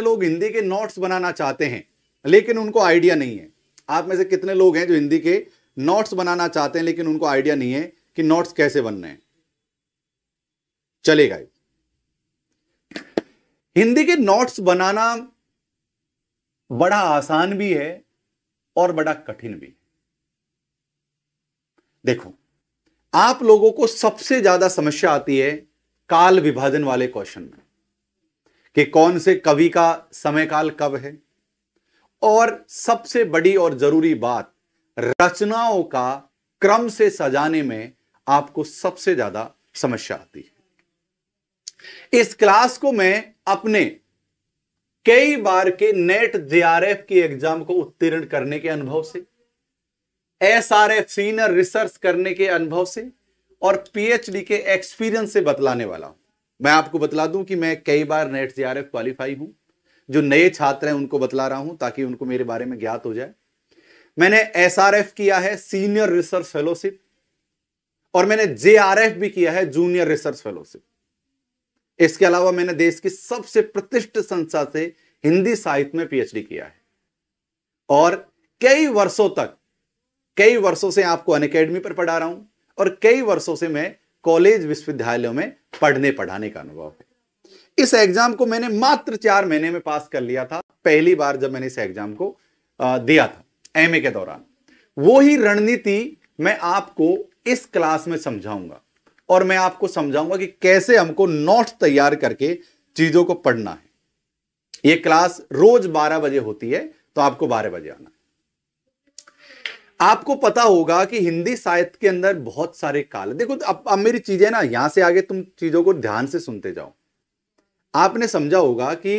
लोग हिंदी के नोट्स बनाना चाहते हैं लेकिन उनको आइडिया नहीं है आप में से कितने लोग हैं जो हिंदी के नोट्स बनाना चाहते हैं लेकिन उनको आइडिया नहीं है कि नोट्स कैसे बनने हैं चलेगा हिंदी के नोट्स बनाना बड़ा आसान भी है और बड़ा कठिन भी है देखो आप लोगों को सबसे ज्यादा समस्या आती है काल विभाजन वाले क्वेश्चन में कि कौन से कवि का समयकाल कब है और सबसे बड़ी और जरूरी बात रचनाओं का क्रम से सजाने में आपको सबसे ज्यादा समस्या आती है इस क्लास को मैं अपने कई बार के नेट जेआरएफ की एग्जाम को उत्तीर्ण करने के अनुभव से S R F senior research करने के अनुभव से और पीएचडी के एक्सपीरियंस से बतलाने वाला हूं मैं आपको बतला दूं कि मैं कई बार NET J R F qualify हूं जो नए छात्र हैं उनको बतला रहा हूं ताकि उनको मेरे बारे में ज्ञात हो जाए मैंने एस आर एफ किया है सीनियर रिसर्च फेलोशिप और मैंने जे आर एफ भी किया है जूनियर रिसर्च फेलोशिप इसके अलावा मैंने देश की सबसे प्रतिष्ठित संस्था से हिंदी साहित्य में पीएचडी किया है और कई वर्षों तक कई वर्षों से आपको अनकेडमी पर पढ़ा रहा हूं और कई वर्षों से मैं कॉलेज विश्वविद्यालयों में पढ़ने पढ़ाने का अनुभव है इस एग्जाम को मैंने मात्र चार महीने में पास कर लिया था पहली बार जब मैंने इस एग्जाम को दिया था एमए के दौरान वो ही रणनीति मैं आपको इस क्लास में समझाऊंगा और मैं आपको समझाऊंगा कि कैसे हमको नोट तैयार करके चीजों को पढ़ना है ये क्लास रोज 12 बजे होती है तो आपको 12 बजे आना है आपको पता होगा कि हिंदी साहित्य के अंदर बहुत सारे काल देखो अब अब मेरी चीजें ना यहां से आगे तुम चीजों को ध्यान से सुनते जाओ आपने समझा होगा कि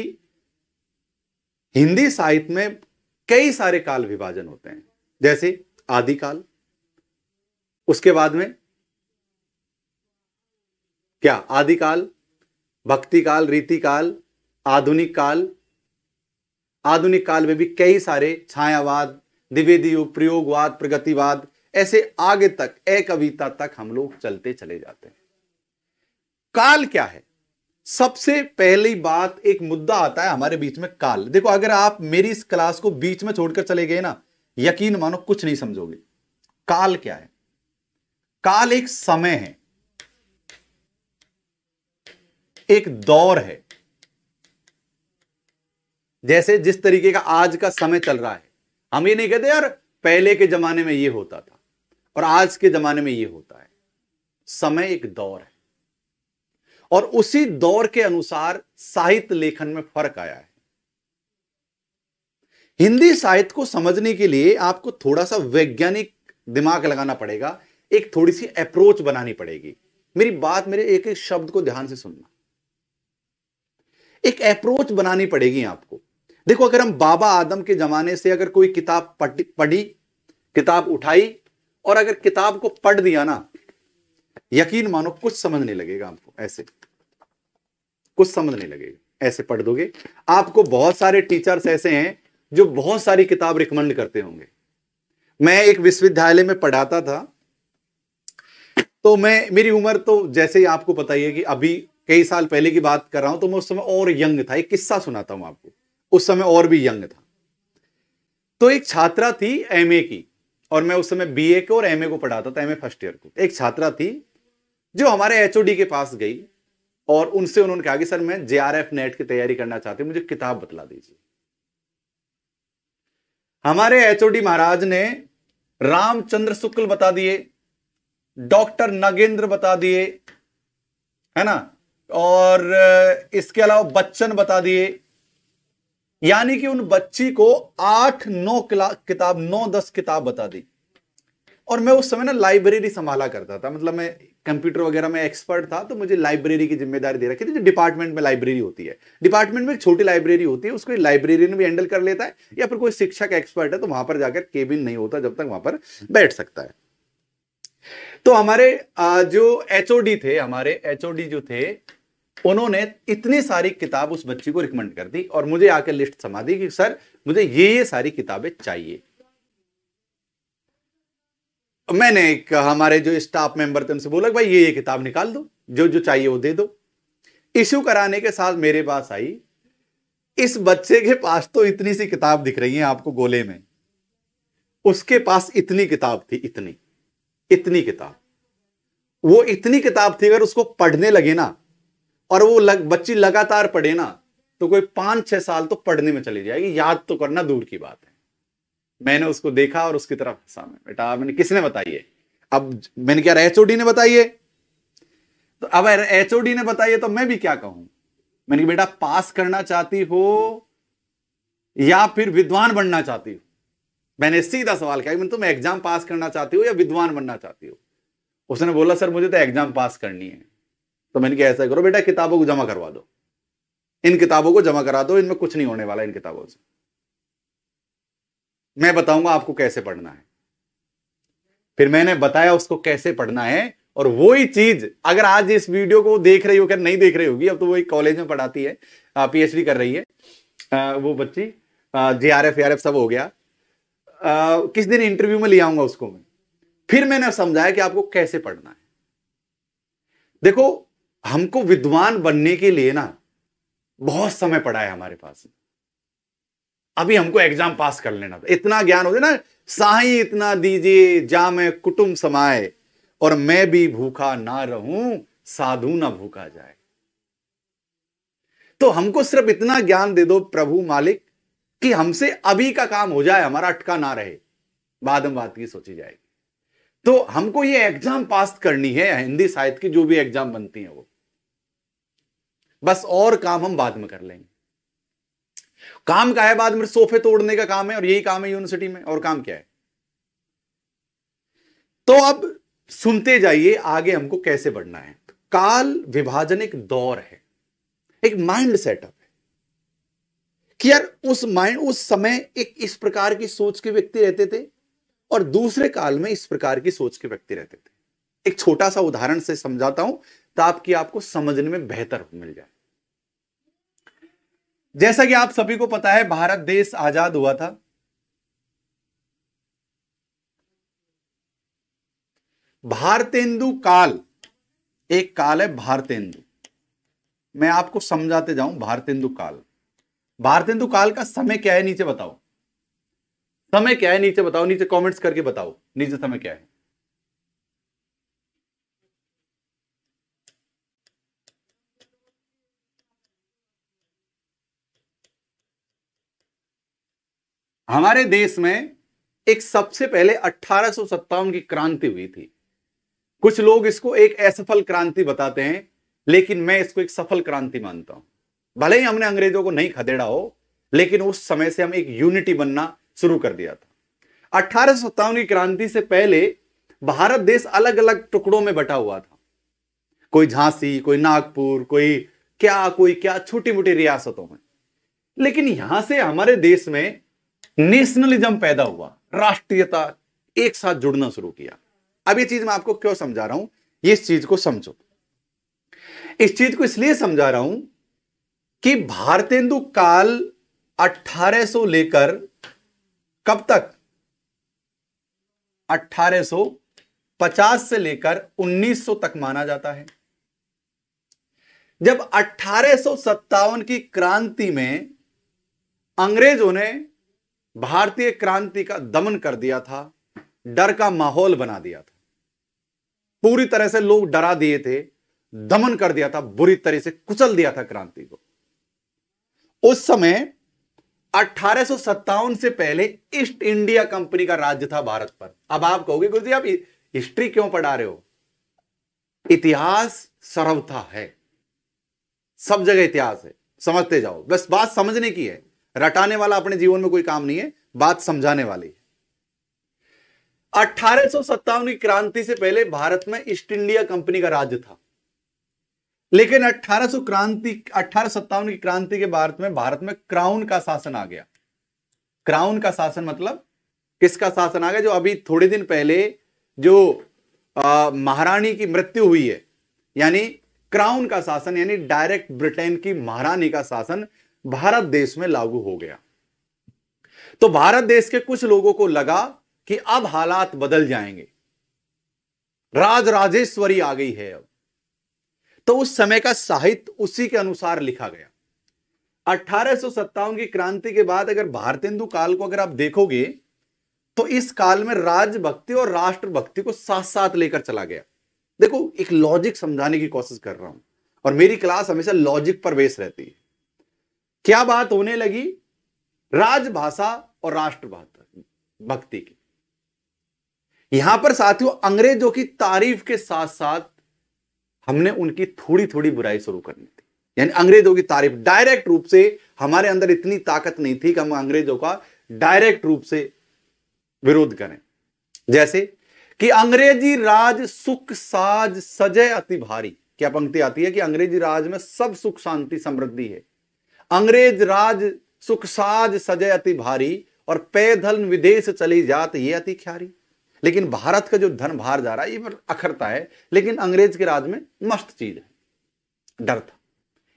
हिंदी साहित्य में कई सारे काल विभाजन होते हैं जैसे आदिकाल उसके बाद में क्या आदिकाल भक्ति काल रीति काल आधुनिक काल आधुनिक काल में भी कई सारे छायावाद द्विवेदी युग प्रयोगवाद प्रगतिवाद ऐसे आगे तक ए कविता तक हम लोग चलते चले जाते हैं काल क्या है सबसे पहली बात एक मुद्दा आता है हमारे बीच में काल देखो अगर आप मेरी इस क्लास को बीच में छोड़कर चले गए ना यकीन मानो कुछ नहीं समझोगे काल क्या है काल एक समय है एक दौर है जैसे जिस तरीके का आज का समय चल रहा है हम ये नहीं कहते यार पहले के जमाने में ये होता था और आज के जमाने में ये होता है समय एक दौर है और उसी दौर के अनुसार साहित्य लेखन में फर्क आया है हिंदी साहित्य को समझने के लिए आपको थोड़ा सा वैज्ञानिक दिमाग लगाना पड़ेगा एक थोड़ी सी अप्रोच बनानी पड़ेगी मेरी बात मेरे एक एक शब्द को ध्यान से सुनना एक अप्रोच बनानी पड़ेगी आपको देखो अगर हम बाबा आदम के जमाने से अगर कोई किताब पढ़ी किताब उठाई और अगर किताब को पढ़ दिया ना यकीन मानो कुछ समझ नहीं लगेगा आपको ऐसे कुछ समझ नहीं लगेगा ऐसे पढ़ दोगे आपको बहुत सारे टीचर्स ऐसे हैं जो बहुत सारी किताब रिकमेंड करते होंगे मैं एक विश्वविद्यालय में पढ़ाता था तो मैं मेरी उम्र तो जैसे ही आपको पता ही है कि अभी कई साल पहले की बात कर रहा हूं तो मैं उस समय और यंग था एक किस्सा सुनाता हूं आपको उस समय और भी यंग था तो एक छात्रा थी एमए की और मैं उस समय बी ए को और एमए को पढ़ाता था एमए फर्स्ट ईयर को एक छात्रा थी जो हमारे एचओडी के पास गई और उनसे उन्होंने कहा कि सर मैं एफ नेट की तैयारी करना चाहती हूं मुझे किताब बतला दीजिए हमारे एच महाराज ने रामचंद्र शुक्ल बता दिए डॉक्टर नगेंद्र बता दिए है ना और इसके अलावा बच्चन बता दिए यानी कि उन बच्ची को आठ नौ किताब नौ दस किताब बता दी और मैं उस समय ना लाइब्रेरी संभाला करता था मतलब मैं कंप्यूटर वगैरह में एक्सपर्ट था तो मुझे लाइब्रेरी की जिम्मेदारी दे रखी थी जो डिपार्टमेंट में लाइब्रेरी होती है डिपार्टमेंट में एक छोटी लाइब्रेरी होती है उसको लाइब्रेरियन भी हैंडल कर लेता है या फिर कोई शिक्षक एक्सपर्ट है तो वहां पर जाकर केबिन नहीं होता जब तक वहां पर बैठ सकता है तो हमारे जो एचओडी थे हमारे एचओडी जो थे उन्होंने इतनी सारी किताब उस बच्ची को रिकमेंड कर दी और मुझे आके लिस्ट समा दी कि सर मुझे ये ये सारी किताबें चाहिए मैंने एक हमारे जो स्टाफ मेंबर थे उनसे बोला भाई ये ये किताब निकाल दो जो जो चाहिए वो दे दो इश्यू कराने के साथ मेरे पास आई इस बच्चे के पास तो इतनी सी किताब दिख रही है आपको गोले में उसके पास इतनी किताब थी इतनी इतनी किताब वो इतनी किताब थी अगर उसको पढ़ने लगे ना और वो लग, बच्ची लगातार पढ़े ना तो कोई पांच छह साल तो पढ़ने में चली जाएगी याद तो करना दूर की बात है मैंने उसको देखा और उसकी तरफ हंसा मैं बेटा मैंने किसने बताई है अब मैंने क्या एचओडी ने बताइए तो अब एचओडी ने बताइए तो मैं भी क्या कहूं मैंने बेटा पास करना चाहती हो या फिर विद्वान बनना चाहती हो मैंने सीधा सवाल किया मैंने तुम एग्जाम पास करना चाहती हो या विद्वान बनना चाहती हो उसने बोला सर मुझे तो एग्जाम पास करनी है तो मैंने कहा ऐसा करो बेटा किताबों को जमा करवा दो इन किताबों को जमा करा दो इनमें कुछ नहीं होने वाला इन किताबों से मैं बताऊंगा आपको कैसे पढ़ना है फिर मैंने बताया उसको कैसे पढ़ना है और वही चीज अगर आज इस वीडियो को देख रही क्या नहीं देख रही होगी अब तो वो एक कॉलेज में पढ़ाती है पीएचडी कर रही है आ, वो बच्ची J R F R F सब हो गया आ, किस दिन इंटरव्यू में ले आऊंगा उसको मैं फिर मैंने समझाया कि आपको कैसे पढ़ना है देखो हमको विद्वान बनने के लिए ना बहुत समय पड़ा है हमारे पास अभी हमको एग्जाम पास कर लेना था इतना ज्ञान हो ना साई इतना दीजिए जा मैं कुटुम समाए और मैं भी भूखा ना रहूं साधु ना भूखा जाए तो हमको सिर्फ इतना ज्ञान दे दो प्रभु मालिक कि हमसे अभी का काम हो जाए हमारा अटका ना रहे बाद में बात की सोची जाएगी तो हमको ये एग्जाम पास करनी है हिंदी साहित्य की जो भी एग्जाम बनती है वो बस और काम हम बाद में कर लेंगे काम का है बाद में सोफे तोड़ने का काम है और यही काम है यूनिवर्सिटी में और काम क्या है तो अब सुनते जाइए आगे हमको कैसे बढ़ना है काल विभाजन एक दौर है एक माइंड सेटअप है कि यार उस माइंड उस समय एक इस प्रकार की सोच के व्यक्ति रहते थे और दूसरे काल में इस प्रकार की सोच के व्यक्ति रहते थे एक छोटा सा उदाहरण से समझाता हूं ताकि आपको समझने में बेहतर मिल जाए जैसा कि आप सभी को पता है भारत देश आजाद हुआ था भारतेंदु काल एक काल है भारतेंदु मैं आपको समझाते जाऊं भारतेंदु काल भारतेंदु काल का समय क्या है नीचे बताओ समय क्या है नीचे बताओ नीचे कमेंट्स करके बताओ नीचे समय क्या है हमारे देश में एक सबसे पहले अठारह की क्रांति हुई थी कुछ लोग इसको एक असफल क्रांति बताते हैं लेकिन मैं इसको एक सफल क्रांति मानता हूं भले ही हमने अंग्रेजों को नहीं खदेड़ा हो लेकिन उस समय से हम एक यूनिटी बनना शुरू कर दिया था अठारह की क्रांति से पहले भारत देश अलग अलग टुकड़ों में बटा हुआ था कोई झांसी कोई नागपुर कोई क्या कोई क्या छोटी मोटी रियासतों में लेकिन यहां से हमारे देश में नेशनलिज्म पैदा हुआ राष्ट्रीयता एक साथ जुड़ना शुरू किया अब ये चीज मैं आपको क्यों समझा रहा हूं इस चीज को समझो इस चीज को इसलिए समझा रहा हूं कि भारतेंदु काल 1800 लेकर कब तक 1850 से लेकर 1900 तक माना जाता है जब अठारह की क्रांति में अंग्रेजों ने भारतीय क्रांति का दमन कर दिया था डर का माहौल बना दिया था पूरी तरह से लोग डरा दिए थे दमन कर दिया था बुरी तरह से कुचल दिया था क्रांति को उस समय अठारह से पहले ईस्ट इंडिया कंपनी का राज्य था भारत पर अब आप कहोगे गुरु जी आप हिस्ट्री क्यों पढ़ा रहे हो इतिहास सर्वथा है सब जगह इतिहास है समझते जाओ बस बात समझने की है रटाने वाला अपने जीवन में कोई काम नहीं है बात समझाने वाली है अठारह की क्रांति से पहले भारत में ईस्ट इंडिया कंपनी का राज्य था लेकिन सो क्रांति अठारह की क्रांति के भारत में भारत में क्राउन का शासन आ गया क्राउन का शासन मतलब किसका शासन आ गया जो अभी थोड़े दिन पहले जो महारानी की मृत्यु हुई है यानी क्राउन का शासन यानी डायरेक्ट ब्रिटेन की महारानी का शासन भारत देश में लागू हो गया तो भारत देश के कुछ लोगों को लगा कि अब हालात बदल जाएंगे राज राजेश्वरी आ गई है अब तो उस समय का साहित्य उसी के अनुसार लिखा गया अठारह की क्रांति के बाद अगर भारतेंदु काल को अगर आप देखोगे तो इस काल में राजभक्ति और राष्ट्रभक्ति को साथ साथ लेकर चला गया देखो एक लॉजिक समझाने की कोशिश कर रहा हूं और मेरी क्लास हमेशा लॉजिक पर बेस रहती है क्या बात होने लगी राजभाषा और राष्ट्रभाषा भक्ति की यहां पर साथियों अंग्रेजों की तारीफ के साथ साथ हमने उनकी थोड़ी थोड़ी बुराई शुरू करनी थी यानी अंग्रेजों की तारीफ डायरेक्ट रूप से हमारे अंदर इतनी ताकत नहीं थी कि हम अंग्रेजों का डायरेक्ट रूप से विरोध करें जैसे कि अंग्रेजी राज सुख साज सजय अति भारी क्या पंक्ति आती है कि अंग्रेजी राज में सब सुख शांति समृद्धि है अंग्रेज राज सुख साज सजय अति भारी और पैधल विदेश चली जात ये अति ख्यारी लेकिन भारत का जो धन बाहर जा रहा है ये अखरता है लेकिन अंग्रेज के राज में मस्त चीज है डर था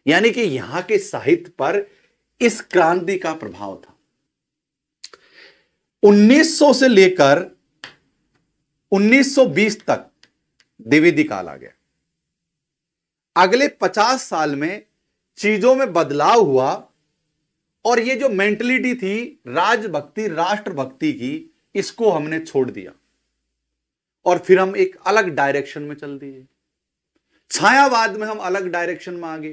यानी कि यहां के साहित्य पर इस क्रांति का प्रभाव था 1900 से लेकर 1920 तक द्विवेदी काल आ गया अगले 50 साल में चीजों में बदलाव हुआ और ये जो मेंटलिटी थी राजभक्ति राष्ट्रभक्ति की इसको हमने छोड़ दिया और फिर हम एक अलग डायरेक्शन में चल दिए छायावाद में हम अलग डायरेक्शन में आ गए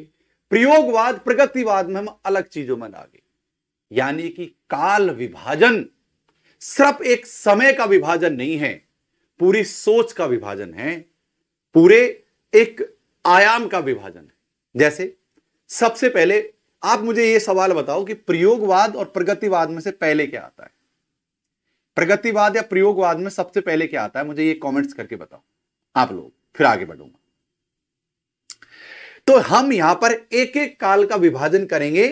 प्रयोगवाद प्रगतिवाद में हम अलग चीजों में आ गए यानी कि काल विभाजन सिर्फ एक समय का विभाजन नहीं है पूरी सोच का विभाजन है पूरे एक आयाम का विभाजन है जैसे सबसे पहले आप मुझे यह सवाल बताओ कि प्रयोगवाद और प्रगतिवाद में से पहले क्या आता है प्रगतिवाद या प्रयोगवाद में सबसे पहले क्या आता है मुझे ये कमेंट्स करके बताओ आप लोग फिर आगे बढ़ूंगा तो हम यहां पर एक एक काल का विभाजन करेंगे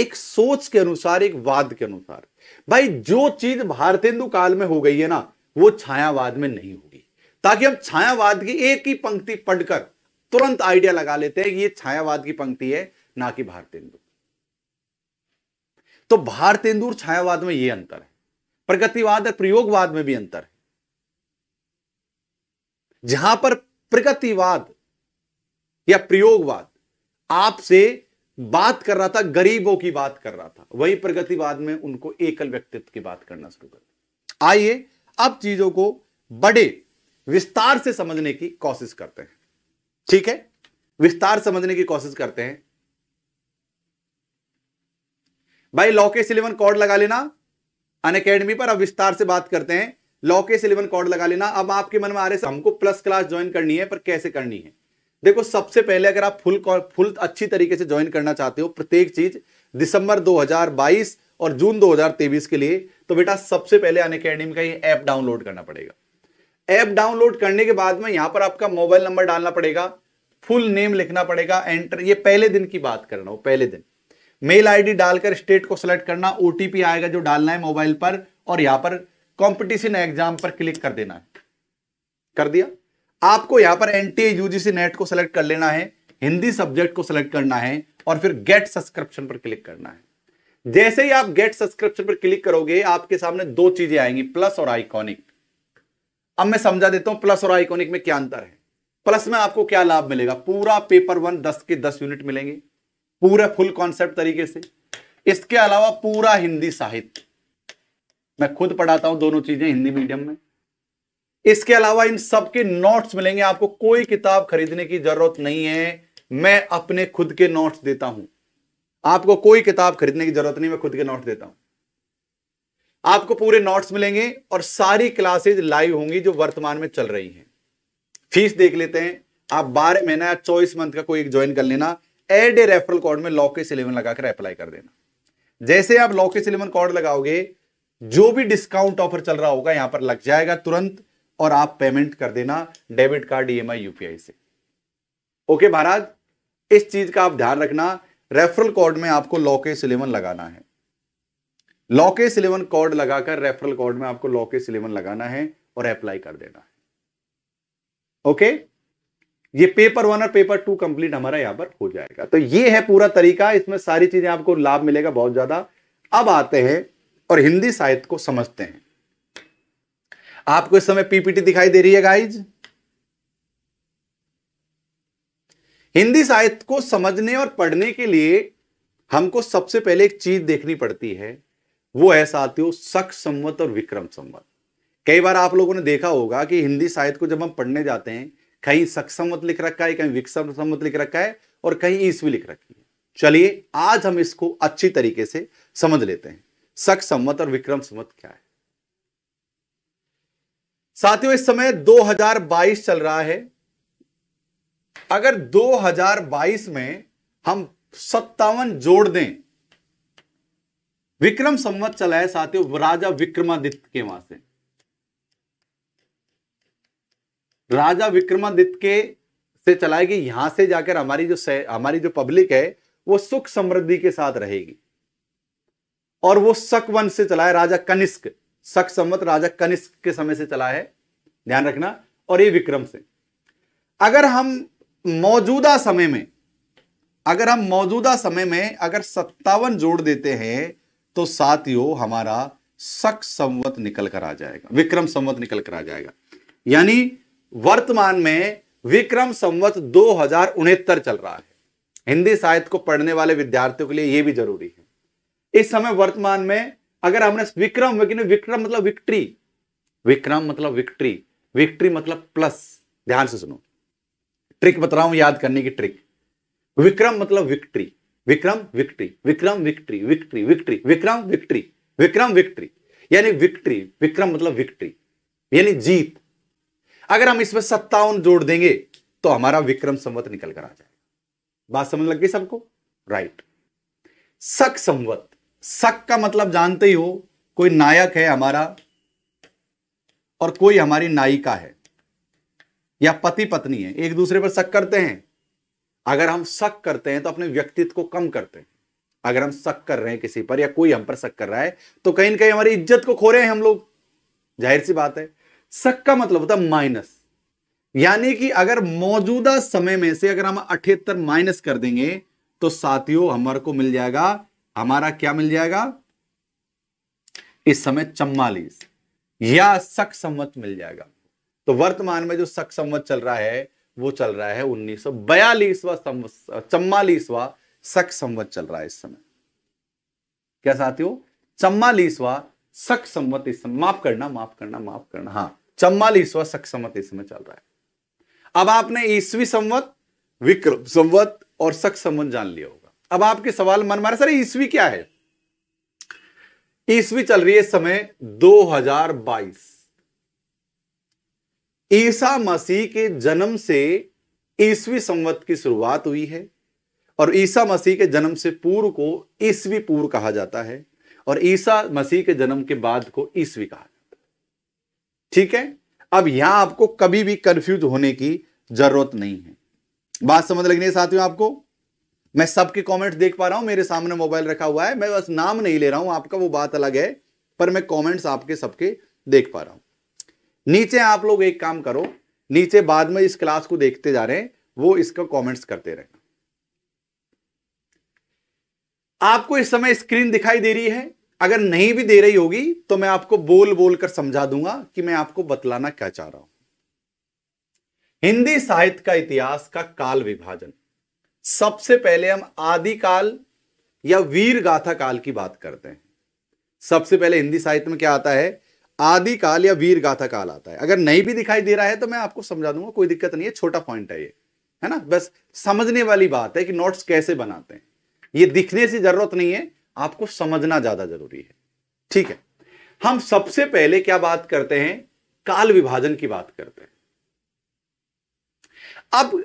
एक सोच के अनुसार एक वाद के अनुसार भाई जो चीज भारतेंदु काल में हो गई है ना वो छायावाद में नहीं होगी ताकि हम छायावाद की एक ही पंक्ति पढ़कर तुरंत आइडिया लगा लेते हैं कि ये छायावाद की पंक्ति है ना कि भारतेंदु तो भारतेंदु छायावाद में यह अंतर है प्रगतिवाद और प्रयोगवाद में भी अंतर है जहां पर प्रगतिवाद या प्रयोगवाद आपसे बात कर रहा था गरीबों की बात कर रहा था वही प्रगतिवाद में उनको एकल व्यक्तित्व की बात करना शुरू कर आइए अब चीजों को बड़े विस्तार से समझने की कोशिश करते हैं ठीक है विस्तार समझने की कोशिश करते हैं भाई लॉकेस इलेवन कॉर्ड लगा लेना अन अकेडमी पर अब विस्तार से बात करते हैं लॉकेस इलेवन कॉर्ड लगा लेना अब आपके मन में आ रहे हैं हमको प्लस क्लास ज्वाइन करनी है पर कैसे करनी है देखो सबसे पहले अगर आप फुल फुल अच्छी तरीके से ज्वाइन करना चाहते हो प्रत्येक चीज दिसंबर 2022 और जून 2023 के लिए तो बेटा सबसे पहले अन अकेडमी का ये ऐप डाउनलोड करना पड़ेगा ऐप डाउनलोड करने के बाद में यहां पर आपका मोबाइल नंबर डालना पड़ेगा फुल नेम लिखना पड़ेगा एंटर ये पहले दिन की बात कर रहा हूं पहले दिन मेल आईडी डालकर स्टेट को सिलेक्ट करना ओटीपी आएगा जो डालना है मोबाइल पर और यहां पर कंपटीशन एग्जाम पर क्लिक कर देना है कर दिया आपको यहां पर एनटीए यूजीसी नेट को सिलेक्ट कर लेना है हिंदी सब्जेक्ट को सिलेक्ट करना है और फिर गेट सब्सक्रिप्शन पर क्लिक करना है जैसे ही आप गेट सब्सक्रिप्शन पर क्लिक करोगे आपके सामने दो चीजें आएंगी प्लस और आइकॉनिक अब मैं समझा देता हूं प्लस और आइकॉनिक में क्या अंतर है प्लस में आपको क्या लाभ मिलेगा पूरा पेपर वन दस के दस यूनिट मिलेंगे पूरा फुल कॉन्सेप्ट तरीके से इसके अलावा पूरा हिंदी साहित्य मैं खुद पढ़ाता हूं दोनों चीजें हिंदी मीडियम में इसके अलावा इन सबके नोट्स मिलेंगे आपको कोई किताब खरीदने की जरूरत नहीं है मैं अपने खुद के नोट्स देता हूं आपको कोई किताब खरीदने की जरूरत नहीं मैं खुद के नोट्स देता हूं आपको पूरे नोट्स मिलेंगे और सारी क्लासेज लाइव होंगी जो वर्तमान में चल रही हैं फीस देख लेते हैं आप बारह महीना या चौबीस मंथ का कोई ज्वाइन कर लेना एड ए रेफरल कोड में लॉके सिलेवन लगाकर अप्लाई कर देना जैसे आप लॉके सिलेवन कोड लगाओगे जो भी डिस्काउंट ऑफर चल रहा होगा यहां पर लग जाएगा तुरंत और आप पेमेंट कर देना डेबिट कार्ड ईएमआई यूपीआई से ओके महाराज इस चीज का आप ध्यान रखना रेफरल कोड में आपको लॉके सिलेवन लगाना है लॉके सिलेवन कोड लगाकर रेफरल कोड में आपको लॉके सिलेवन लगाना है और अप्लाई कर देना है ओके okay? ये पेपर वन और पेपर टू कंप्लीट हमारा यहां पर हो जाएगा तो ये है पूरा तरीका इसमें सारी चीजें आपको लाभ मिलेगा बहुत ज्यादा अब आते हैं और हिंदी साहित्य को समझते हैं आपको इस समय पीपीटी दिखाई दे रही है गाइज हिंदी साहित्य को समझने और पढ़ने के लिए हमको सबसे पहले एक चीज देखनी पड़ती है वो है साथियों सख संवत और विक्रम संवत कई बार आप लोगों ने देखा होगा कि हिंदी साहित्य को जब हम पढ़ने जाते हैं कहीं सक्षमत लिख रखा है कहीं विक्षमत लिख रखा है और कहीं ईस्वी लिख रखी है चलिए आज हम इसको अच्छी तरीके से समझ लेते हैं सख सम्मत और विक्रम सम्मत क्या है साथियों इस समय 2022 चल रहा है अगर 2022 में हम सत्तावन जोड़ दें विक्रम संवत चला है साथियों राजा विक्रमादित्य के वहां से राजा विक्रमादित्य के से चलाएगी यहां से जाकर हमारी जो हमारी जो पब्लिक है वो सुख समृद्धि के साथ रहेगी और वो सक वंश से चला है राजा कनिष्क सक संवत राजा कनिष्क के समय से चला है ध्यान रखना और ये विक्रम से अगर हम मौजूदा समय में अगर हम मौजूदा समय में अगर सत्तावन जोड़ देते हैं तो साथियों हमारा सक संवत निकल कर आ जाएगा विक्रम संवत निकल कर आ जाएगा यानी वर्तमान में विक्रम संवत दो हजार चल रहा है हिंदी साहित्य को पढ़ने वाले विद्यार्थियों के लिए यह भी जरूरी है इस समय वर्तमान में अगर हमने विक्रम विक्रम मतलब विक्ट्री विक्रम मतलब विक्ट्री विक्ट्री मतलब प्लस ध्यान से सुनो ट्रिक बता रहा हूं याद करने की ट्रिक विक्रम मतलब victory Vikram victory Vikram victory victory victory Vikram victory Vikram victory यानी विक्ट्री विक्रम मतलब विक्ट्री यानी जीत अगर हम इसमें सत्तावन जोड़ देंगे तो हमारा विक्रम संवत निकल कर आ जाएगा बात समझ लग गई सबको राइट सक संवत सक का मतलब जानते ही हो कोई नायक है हमारा और कोई हमारी नायिका है या पति पत्नी है एक दूसरे पर शक करते हैं अगर हम शक करते हैं तो अपने व्यक्तित्व को कम करते हैं अगर हम शक कर रहे हैं किसी पर या कोई हम पर शक कर रहा है तो कहीं ना कहीं हमारी इज्जत को खो रहे हैं हम लोग जाहिर सी बात है सक का मतलब होता है माइनस यानी कि अगर मौजूदा समय में से अगर हम अठहत्तर माइनस कर देंगे तो साथियों हमारे को मिल जाएगा हमारा क्या मिल जाएगा इस समय चम्वालीस या सक संवत मिल जाएगा तो वर्तमान में जो सक संवत चल रहा है वो चल रहा है उन्नीस सौ बयालीसवा चम्वालीसवा सक संवत चल रहा है इस समय क्या साथियों चम्वालीसवा सक सम्मत इस समय माफ करना माफ करना माफ करना हाँ चम्मालीसवा सख सम्मत इस समय चल रहा है अब आपने ईसवी संवत विक्रम संवत और सक संवत जान लिया होगा अब आपके सवाल मन मारे सर ईसवी क्या है ईस्वी चल रही है समय 2022 ईसा मसीह के जन्म से ईस्वी संवत की शुरुआत हुई है और ईसा मसीह के जन्म से पूर्व को ईसवी पूर्व कहा जाता है और ईसा मसीह के जन्म के बाद को ईसवी कहा जाता है ठीक है अब यहां आपको कभी भी कंफ्यूज होने की जरूरत नहीं है बात समझ लगनी है साथियों आपको मैं सबके कमेंट्स देख पा रहा हूं मेरे सामने मोबाइल रखा हुआ है मैं बस नाम नहीं ले रहा हूं आपका वो बात अलग है पर मैं कमेंट्स आपके सबके देख पा रहा हूं नीचे आप लोग एक काम करो नीचे बाद में इस क्लास को देखते जा रहे हैं वो इसका कमेंट्स करते रहे आपको इस समय स्क्रीन दिखाई दे रही है अगर नहीं भी दे रही होगी तो मैं आपको बोल बोल कर समझा दूंगा कि मैं आपको बतलाना क्या चाह रहा हूं हिंदी साहित्य का इतिहास का काल विभाजन सबसे पहले हम आदिकाल या वीर गाथा काल की बात करते हैं सबसे पहले हिंदी साहित्य में क्या आता है आदिकाल या वीर गाथा काल आता है अगर नहीं भी दिखाई दे रहा है तो मैं आपको समझा दूंगा कोई दिक्कत नहीं है छोटा पॉइंट है ये है ना बस समझने वाली बात है कि नोट्स कैसे बनाते हैं ये दिखने से जरूरत नहीं है आपको समझना ज्यादा जरूरी है ठीक है हम सबसे पहले क्या बात करते हैं काल विभाजन की बात करते हैं अब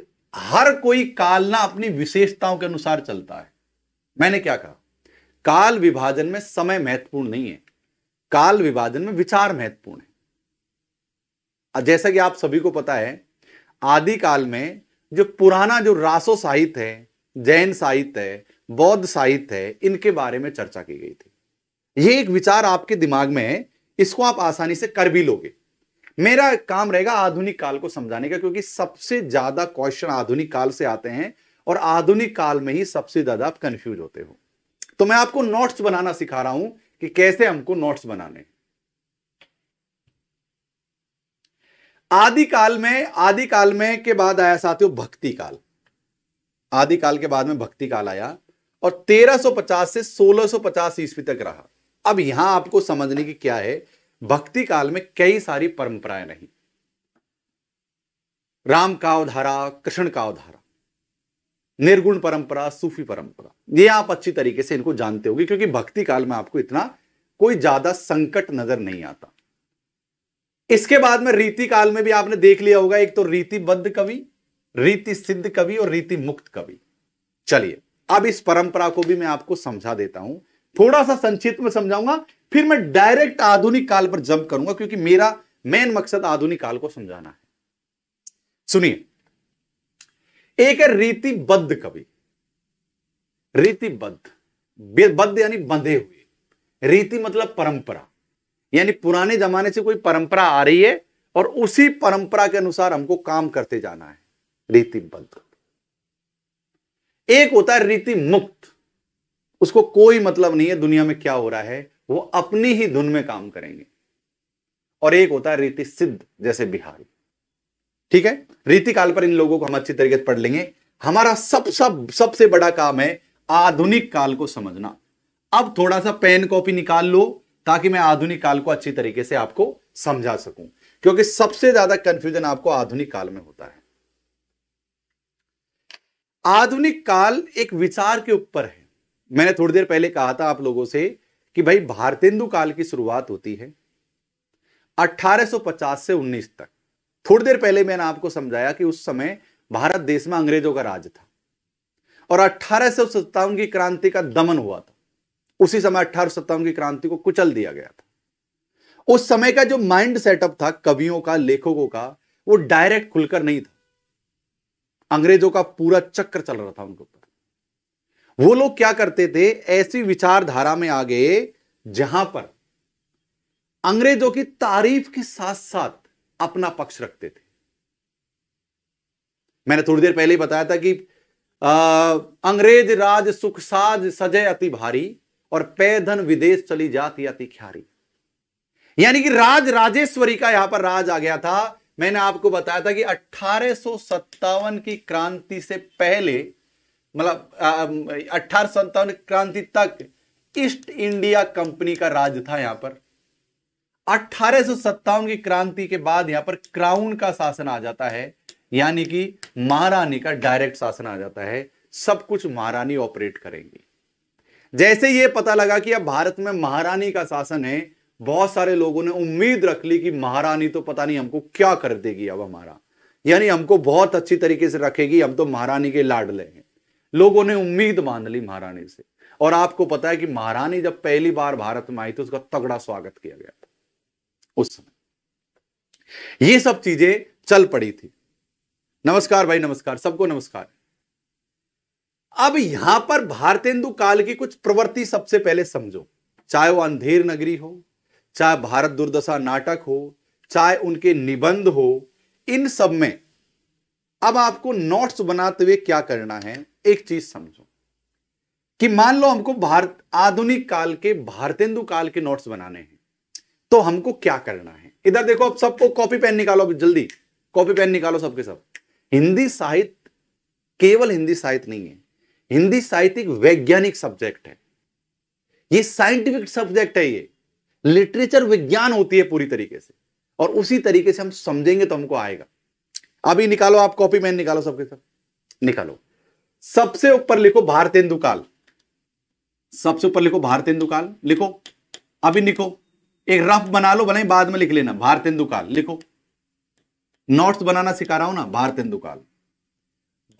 हर कोई काल ना अपनी विशेषताओं के अनुसार चलता है मैंने क्या कहा काल विभाजन में समय महत्वपूर्ण नहीं है काल विभाजन में विचार महत्वपूर्ण है जैसा कि आप सभी को पता है आदि काल में जो पुराना जो रासो साहित्य है जैन साहित्य है बौद्ध साहित्य है इनके बारे में चर्चा की गई थी ये एक विचार आपके दिमाग में है इसको आप आसानी से कर भी लोगे मेरा काम रहेगा आधुनिक काल को समझाने का क्योंकि सबसे ज्यादा क्वेश्चन आधुनिक काल से आते हैं और आधुनिक काल में ही सबसे ज्यादा आप कंफ्यूज होते हो तो मैं आपको नोट्स बनाना सिखा रहा हूं कि कैसे हमको नोट्स बनाने आदिकाल में आदिकाल में के बाद आया साथियों भक्ति काल आदिकाल के बाद में भक्ति काल आया और 1350 से 1650 ईस्वी तक रहा अब यहां आपको समझने की क्या है भक्ति काल में कई सारी परंपराएं रही राम कावधारा कृष्ण कावधारा निर्गुण परंपरा सूफी परंपरा ये आप अच्छी तरीके से इनको जानते होगे क्योंकि भक्ति काल में आपको इतना कोई ज्यादा संकट नजर नहीं आता इसके बाद में रीति काल में भी आपने देख लिया होगा एक तो रीतिबद्ध कवि रीति सिद्ध कवि और रीति मुक्त कवि चलिए अब इस परंपरा को भी मैं आपको समझा देता हूं थोड़ा सा संक्षिप्त में समझाऊंगा फिर मैं डायरेक्ट आधुनिक काल पर जंप करूंगा क्योंकि मेरा मेन मकसद आधुनिक काल को समझाना है सुनिए एक है रीतिबद्ध कवि रीतिबद्ध बद्ध यानी बंधे हुए रीति मतलब परंपरा यानी पुराने जमाने से कोई परंपरा आ रही है और उसी परंपरा के अनुसार हमको काम करते जाना है रीतिबद्ध एक होता है रीति मुक्त उसको कोई मतलब नहीं है दुनिया में क्या हो रहा है वो अपनी ही धुन में काम करेंगे और एक होता है रीति सिद्ध जैसे बिहारी ठीक है रीति काल पर इन लोगों को हम अच्छी तरीके से पढ़ लेंगे हमारा सब सब सबसे बड़ा काम है आधुनिक काल को समझना अब थोड़ा सा पेन कॉपी निकाल लो ताकि मैं आधुनिक काल को अच्छी तरीके से आपको समझा सकूं क्योंकि सबसे ज्यादा कंफ्यूजन आपको आधुनिक काल में होता है आधुनिक काल एक विचार के ऊपर है मैंने थोड़ी देर पहले कहा था आप लोगों से कि भाई भारतेंदु काल की शुरुआत होती है 1850 से 19 तक थोड़ी देर पहले मैंने आपको समझाया कि उस समय भारत देश में अंग्रेजों का राज था और अठारह की क्रांति का दमन हुआ था उसी समय अट्ठारह की क्रांति को कुचल दिया गया था उस समय का जो माइंड सेटअप था कवियों का लेखकों का वो डायरेक्ट खुलकर नहीं था अंग्रेजों का पूरा चक्र चल रहा था उनके ऊपर वो लोग क्या करते थे ऐसी विचारधारा में आ गए जहां पर अंग्रेजों की तारीफ के साथ साथ अपना पक्ष रखते थे मैंने थोड़ी देर पहले ही बताया था कि आ, अंग्रेज राज सुख साज सजय अति भारी और पैधन विदेश चली जाती अति ख्यारी यानी कि राज राजेश्वरी का यहां पर राज आ गया था मैंने आपको बताया था कि अठारह की क्रांति से पहले मतलब अठारह क्रांति तक ईस्ट इंडिया कंपनी का राज था यहां पर अठारह की क्रांति के बाद यहां पर क्राउन का शासन आ जाता है यानी कि महारानी का डायरेक्ट शासन आ जाता है सब कुछ महारानी ऑपरेट करेंगी जैसे यह पता लगा कि अब भारत में महारानी का शासन है बहुत सारे लोगों ने उम्मीद रख ली कि महारानी तो पता नहीं हमको क्या कर देगी अब हमारा यानी हमको बहुत अच्छी तरीके से रखेगी हम तो महारानी के लाडले हैं लोगों ने उम्मीद मान ली महारानी से और आपको पता है कि महारानी जब पहली बार भारत में आई तो उसका तगड़ा स्वागत किया गया था उस समय ये सब चीजें चल पड़ी थी नमस्कार भाई नमस्कार सबको नमस्कार अब यहां पर भारतेंदु काल की कुछ प्रवृत्ति सबसे पहले समझो चाहे वो अंधेर नगरी हो चाहे भारत दुर्दशा नाटक हो चाहे उनके निबंध हो इन सब में अब आपको नोट्स बनाते हुए क्या करना है एक चीज समझो कि मान लो हमको भारत आधुनिक काल के भारतेंदु काल के नोट्स बनाने हैं तो हमको क्या करना है इधर देखो अब सबको कॉपी पेन निकालो जल्दी कॉपी पेन निकालो सबके सब हिंदी साहित्य केवल हिंदी साहित्य नहीं है हिंदी साहित्य एक वैज्ञानिक सब्जेक्ट है ये साइंटिफिक सब्जेक्ट है ये लिटरेचर विज्ञान होती है पूरी तरीके से और उसी तरीके से हम समझेंगे तो हमको आएगा अभी निकालो आप कॉपी मैन निकालो सबके सब निकालो सबसे ऊपर लिखो भारतेंदु काल सबसे ऊपर लिखो भारतेंदु काल लिखो अभी लिखो एक रफ बना लो बनाई बाद में लिख लेना भारतेंदु काल लिखो नोट्स बनाना सिखा रहा हूं ना भारतेंदु काल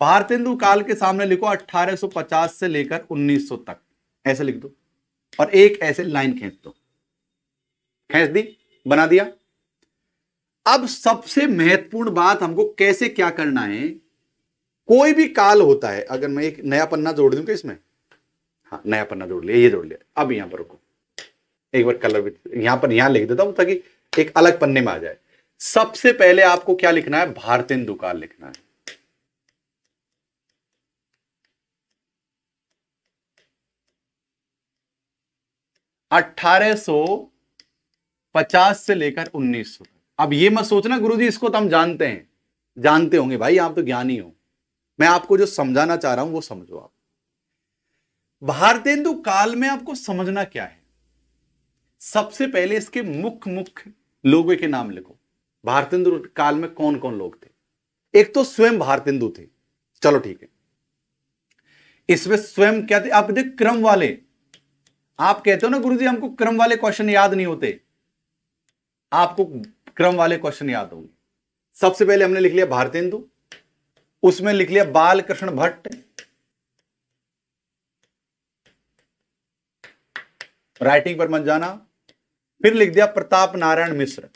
भारतेंदु काल के सामने लिखो 1850 से लेकर 1900 तक ऐसे लिख दो और एक ऐसे लाइन खींच दो फेंस दी बना दिया अब सबसे महत्वपूर्ण बात हमको कैसे क्या करना है कोई भी काल होता है अगर मैं एक नया पन्ना जोड़ दूं क्या इसमें हाँ नया पन्ना जोड़ लिया ये जोड़ लिया अब यहां पर रुको एक बार कलर यहां पर यहां लिख देता हूं ताकि एक अलग पन्ने में आ जाए सबसे पहले आपको क्या लिखना है भारतीय दुकान लिखना है अठारह पचास से लेकर उन्नीस सौ अब ये मत सोचना गुरु जी इसको तो हम जानते हैं जानते होंगे भाई आप तो ज्ञानी हो मैं आपको जो समझाना चाह रहा हूं वो समझो आप भारतेंदु काल में आपको समझना क्या है सबसे पहले इसके मुख्य मुख्य लोगों के नाम लिखो भारतेंदु काल में कौन कौन लोग थे एक तो स्वयं भारतेंदु थे चलो ठीक है इसमें स्वयं क्या थे आप देख क्रम वाले आप कहते हो ना गुरुजी हमको क्रम वाले क्वेश्चन याद नहीं होते आपको क्रम वाले क्वेश्चन याद होंगे सबसे पहले हमने लिख लिया भारतेंदु उसमें लिख लिया बाल कृष्ण भट्ट राइटिंग पर मत जाना फिर लिख दिया प्रताप नारायण मिश्र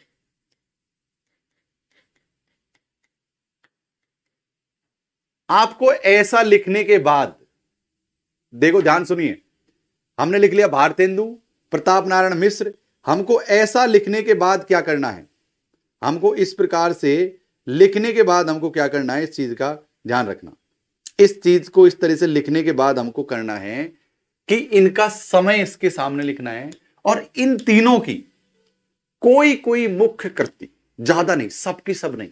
आपको ऐसा लिखने के बाद देखो ध्यान सुनिए हमने लिख लिया भारतेंदु प्रताप नारायण मिश्र हमको ऐसा लिखने के बाद क्या करना है हमको इस प्रकार से लिखने के बाद हमको क्या करना है इस चीज का ध्यान रखना इस चीज को इस तरह से लिखने के बाद हमको करना है कि इनका समय इसके सामने लिखना है और इन तीनों की कोई कोई मुख्य कृति ज्यादा नहीं सबकी सब नहीं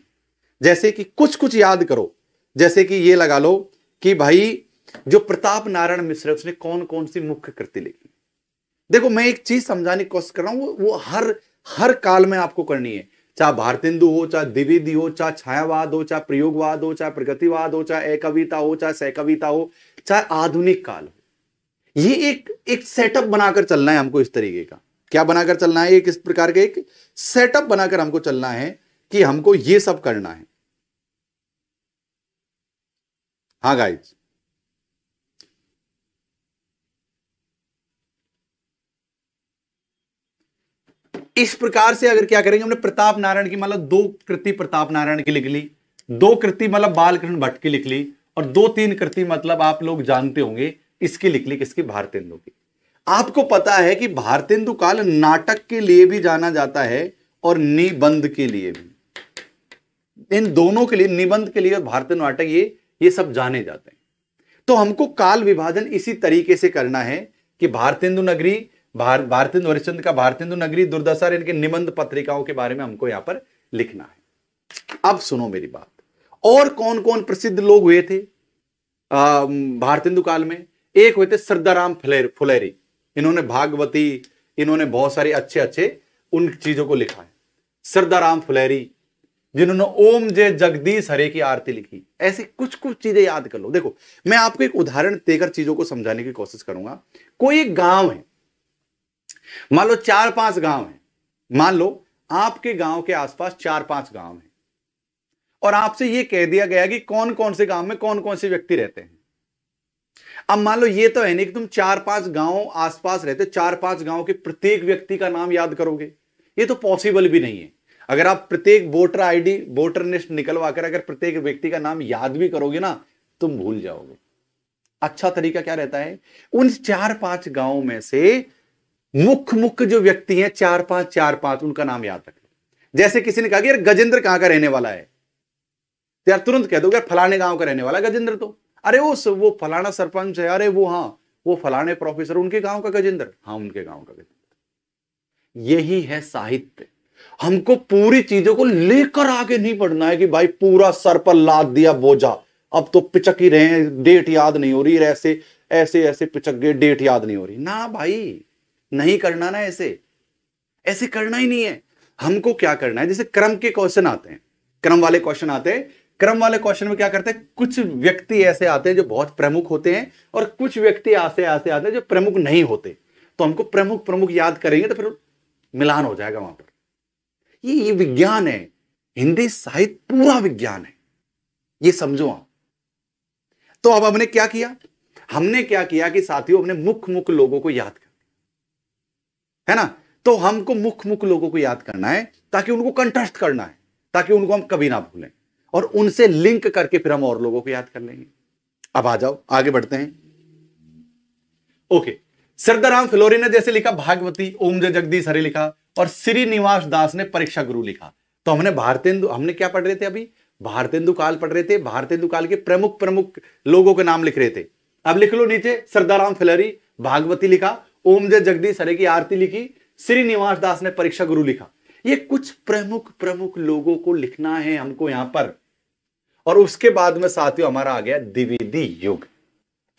जैसे कि कुछ कुछ याद करो जैसे कि ये लगा लो कि भाई जो प्रताप नारायण मिश्र उसने कौन कौन सी मुख्य कृति लिखी देखो मैं एक चीज समझाने की कोशिश कर रहा हूं वो हर हर काल में आपको करनी है चाहे भारतेंदु हो चाहे द्विवेदी हो चाहे छायावाद हो चाहे प्रयोगवाद हो चाहे प्रगतिवाद हो चाहे एकविता हो चाहे सहकविता हो चाहे आधुनिक काल हो ये एक एक सेटअप बनाकर चलना है हमको इस तरीके का क्या बनाकर चलना है एक इस प्रकार का एक सेटअप बनाकर हमको चलना है कि हमको ये सब करना है हाँ गाइज इस प्रकार से अगर क्या करेंगे हमने प्रताप नारायण की मतलब दो कृति प्रताप नारायण की लिख ली दो कृति मतलब बालकृष्ण भट्ट की लिख ली और दो तीन कृति मतलब आप लोग जानते होंगे इसकी लिख ली किसकी भारतेंदु की आपको पता है कि भारतेंदु काल नाटक के लिए भी जाना जाता है और निबंध के लिए भी इन दोनों के लिए निबंध के लिए और भारतीय नाटक ये ये सब जाने जाते हैं तो हमको काल विभाजन इसी तरीके से करना है कि भारतेंदु नगरी भारतीय हरिश्चंद हरिश्चंद्र का भारतेंदु नगरी दुर्दशा इनके निबंध पत्रिकाओं के बारे में हमको यहां पर लिखना है अब सुनो मेरी बात और कौन कौन प्रसिद्ध लोग हुए थे भारतेंदु काल में एक हुए थे सरदाराम फुलेरी इन्होंने भागवती इन्होंने बहुत सारे अच्छे अच्छे उन चीजों को लिखा है सरदाराम फुलेरी जिन्होंने ओम जय जगदीश हरे की आरती लिखी ऐसी कुछ कुछ चीजें याद कर लो देखो मैं आपको एक उदाहरण देकर चीजों को समझाने की कोशिश करूंगा कोई एक गांव है मान लो चार पांच गांव हैं मान लो आपके गांव के आसपास चार पांच गांव हैं और आपसे यह कह दिया गया कि कौन कौन से गांव में कौन कौन से व्यक्ति रहते हैं अब मान लो ये तो है नहीं कि तुम चार पांच गांव आसपास रहते चार पांच गांव के प्रत्येक व्यक्ति का नाम याद करोगे ये तो पॉसिबल भी नहीं है अगर आप प्रत्येक वोटर आईडी वोटर लिस्ट निकलवाकर अगर प्रत्येक व्यक्ति का नाम याद भी करोगे ना तुम भूल जाओगे अच्छा तरीका क्या रहता है उन चार पांच गांव में से मुख्य मुख्य जो व्यक्ति हैं चार पांच चार पांच उनका नाम याद रखें जैसे किसी ने कहा कि यार गजेंद्र कहां का रहने वाला है तो यार तुरंत कह दो यार फलाने गांव का रहने वाला गजेंद्र तो अरे वो वो फलाना सरपंच है अरे वो हाँ वो फलाने प्रोफेसर उनके गांव का गजेंद्र हाँ उनके गांव का गजेंद्र यही है साहित्य हमको पूरी चीजों को लेकर आगे नहीं बढ़ना है कि भाई पूरा सर पर लाद दिया बोझा अब तो पिचक ही रहे डेट याद नहीं हो रही ऐसे ऐसे ऐसे पिचक गए डेट याद नहीं हो रही ना भाई नहीं करना ना ऐसे ऐसे करना ही नहीं है हमको क्या करना है जैसे क्रम के क्वेश्चन आते हैं क्रम वाले क्वेश्चन आते हैं क्रम वाले क्वेश्चन में क्या करते हैं कुछ व्यक्ति ऐसे आते हैं जो बहुत प्रमुख होते हैं और कुछ व्यक्ति ऐसे ऐसे आते हैं जो प्रमुख नहीं होते तो हमको प्रमुख प्रमुख याद करेंगे तो फिर मिलान हो जाएगा वहां पर ये ये विज्ञान है हिंदी साहित्य पूरा विज्ञान है ये समझो आप तो अब हमने क्या किया हमने क्या किया कि साथियों हमने मुख्य मुख्य लोगों को याद है ना तो हमको मुख मुख लोगों को याद करना है ताकि उनको कंटस्ट करना है ताकि उनको हम कभी ना भूलें और उनसे लिंक करके फिर हम और लोगों को याद कर लेंगे अब आ जाओ आगे बढ़ते हैं ओके सरदाराम फिलोरी ने जैसे लिखा भागवती ओम जय जगदीश हरे लिखा और श्रीनिवास दास ने परीक्षा गुरु लिखा तो हमने भारतेंदु हमने क्या पढ़ रहे थे अभी भारतेंदु काल पढ़ रहे थे भारतेंदु काल के प्रमुख प्रमुख लोगों के नाम लिख रहे थे अब लिख लो नीचे सरदाराम फिलोरी भागवती लिखा ओम जय जगदीश हरे की आरती लिखी श्रीनिवास दास ने परीक्षा गुरु लिखा ये कुछ प्रमुख प्रमुख लोगों को लिखना है हमको यहां पर और उसके बाद में साथियों हमारा आ गया द्विवेदी युग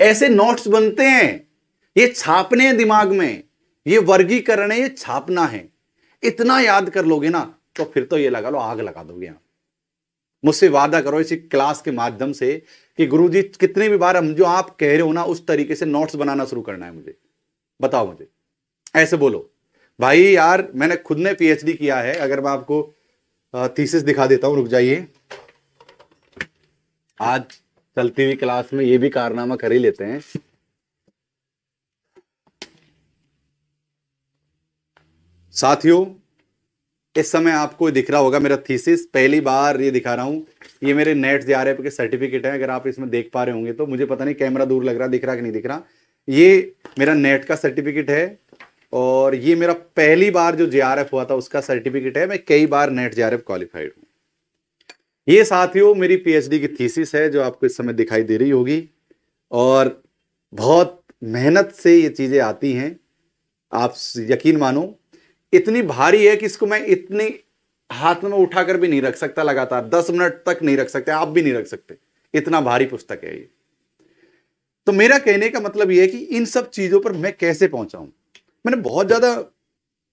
ऐसे नोट्स बनते हैं ये छापने हैं दिमाग में ये वर्गीकरण है ये छापना है इतना याद कर लोगे ना तो फिर तो ये लगा लो आग लगा दोगे आप मुझसे वादा करो इसी क्लास के माध्यम से कि गुरुजी कितने भी बार हम जो आप कह रहे हो ना उस तरीके से नोट्स बनाना शुरू करना है मुझे बताओ मुझे ऐसे बोलो भाई यार मैंने खुद ने पीएचडी किया है अगर मैं आपको थीसिस दिखा देता हूं रुक जाइए आज चलती हुई क्लास में ये भी कारनामा कर ही लेते हैं साथियों इस समय आपको दिख रहा होगा मेरा थीसिस पहली बार ये दिखा रहा हूं ये मेरे नेट जे आर के सर्टिफिकेट है अगर आप इसमें देख पा रहे होंगे तो मुझे पता नहीं कैमरा दूर लग रहा दिख रहा कि नहीं दिख रहा ये मेरा नेट का सर्टिफिकेट है और ये मेरा पहली बार जो जे हुआ था उसका सर्टिफिकेट है मैं कई बार नेट जे क्वालिफाइड हूँ ये साथियों मेरी पीएचडी की थीसिस है जो आपको इस समय दिखाई दे रही होगी और बहुत मेहनत से ये चीज़ें आती हैं आप यकीन मानो इतनी भारी है कि इसको मैं इतनी हाथ में उठाकर भी नहीं रख सकता लगातार दस मिनट तक नहीं रख सकते आप भी नहीं रख सकते इतना भारी पुस्तक है ये तो मेरा कहने का मतलब यह है कि इन सब चीजों पर मैं कैसे पहुंचाऊं मैंने बहुत ज्यादा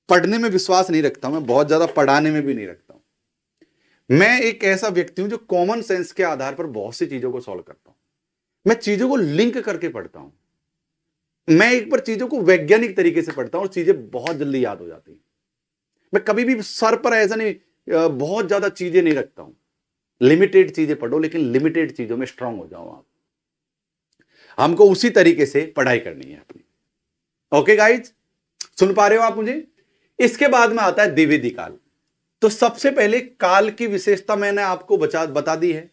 पढ़ने में विश्वास नहीं रखता हूं मैं बहुत ज्यादा पढ़ाने में भी नहीं रखता हूं मैं एक ऐसा व्यक्ति हूं जो कॉमन सेंस के आधार पर बहुत सी चीजों को सॉल्व करता हूं मैं चीजों को लिंक करके पढ़ता हूं मैं एक बार चीजों को वैज्ञानिक तरीके से पढ़ता हूं और चीजें बहुत जल्दी याद हो जाती हैं मैं कभी भी सर पर ऐसा नहीं बहुत ज्यादा चीजें नहीं रखता हूं लिमिटेड चीजें पढ़ो लेकिन लिमिटेड चीजों में स्ट्रांग हो जाओ आप हमको उसी तरीके से पढ़ाई करनी है अपनी ओके गाइज सुन पा रहे हो आप मुझे इसके बाद में आता है द्विविधि काल तो सबसे पहले काल की विशेषता मैंने आपको बचा बता दी है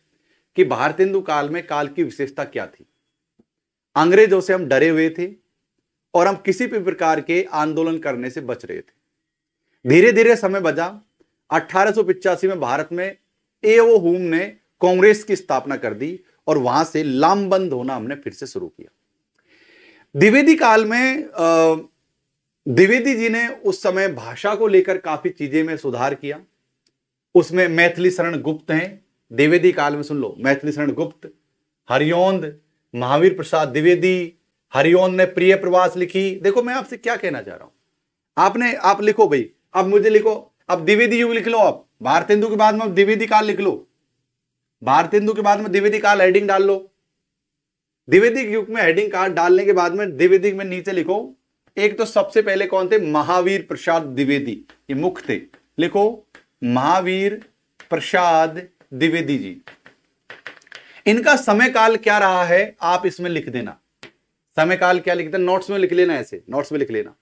कि भारत हिंदू काल में काल की विशेषता क्या थी अंग्रेजों से हम डरे हुए थे और हम किसी भी प्रकार के आंदोलन करने से बच रहे थे धीरे धीरे समय बचा अठारह में भारत में एओ होम ने कांग्रेस की स्थापना कर दी और वहां से लामबंद होना हमने फिर से शुरू किया द्विवेदी काल में द्विवेदी जी ने उस समय भाषा को लेकर काफी चीजें में सुधार किया उसमें मैथिली शरण गुप्त हैं द्विवेदी काल में सुन लो मैथिली शरण गुप्त हरिओंद महावीर प्रसाद द्विवेदी हरिओंद ने प्रिय प्रवास लिखी देखो मैं आपसे क्या कहना चाह रहा हूं आपने आप लिखो भाई अब मुझे लिखो अब द्विवेदी युग लिख लो आप भारत हिंदू के बाद में द्विवेदी काल लिख लो भारत हिंदू के बाद में द्विवेदी काल हेडिंग डाल लो द्विवेदी युग में हेडिंग कार्ड डालने के बाद में द्विवेदी में नीचे लिखो एक तो सबसे पहले कौन थे महावीर प्रसाद द्विवेदी ये मुख्य थे लिखो महावीर प्रसाद द्विवेदी जी इनका समय काल क्या रहा है आप इसमें लिख देना समय काल क्या लिख देना नोट्स में लिख लेना ऐसे नोट्स में लिख लेना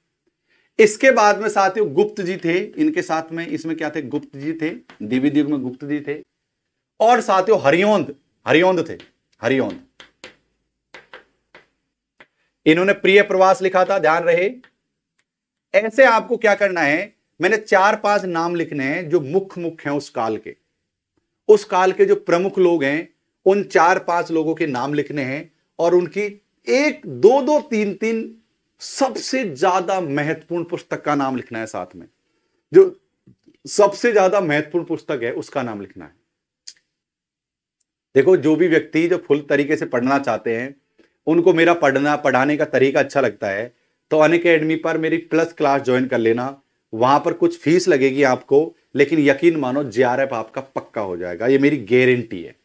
इसके बाद में साथियों गुप्त जी थे इनके साथ में इसमें क्या थे गुप्त जी थे द्विवेदी युग में गुप्त जी थे और साथियों हरिओंद हरिओंद थे हरिओंद इन्होंने प्रिय प्रवास लिखा था ध्यान रहे ऐसे आपको क्या करना है मैंने चार पांच नाम लिखने हैं जो मुख्य मुख्य हैं उस काल के उस काल के जो प्रमुख लोग हैं उन चार पांच लोगों के नाम लिखने हैं और उनकी एक दो दो तीन तीन सबसे ज्यादा महत्वपूर्ण पुस्तक का नाम लिखना है साथ में जो सबसे ज्यादा महत्वपूर्ण पुस्तक है उसका नाम लिखना है देखो जो भी व्यक्ति जो फुल तरीके से पढ़ना चाहते हैं उनको मेरा पढ़ना पढ़ाने का तरीका अच्छा लगता है तो अन अकेडमी पर मेरी प्लस क्लास ज्वाइन कर लेना वहाँ पर कुछ फीस लगेगी आपको लेकिन यकीन मानो जे आर एफ आपका पक्का हो जाएगा ये मेरी गारंटी है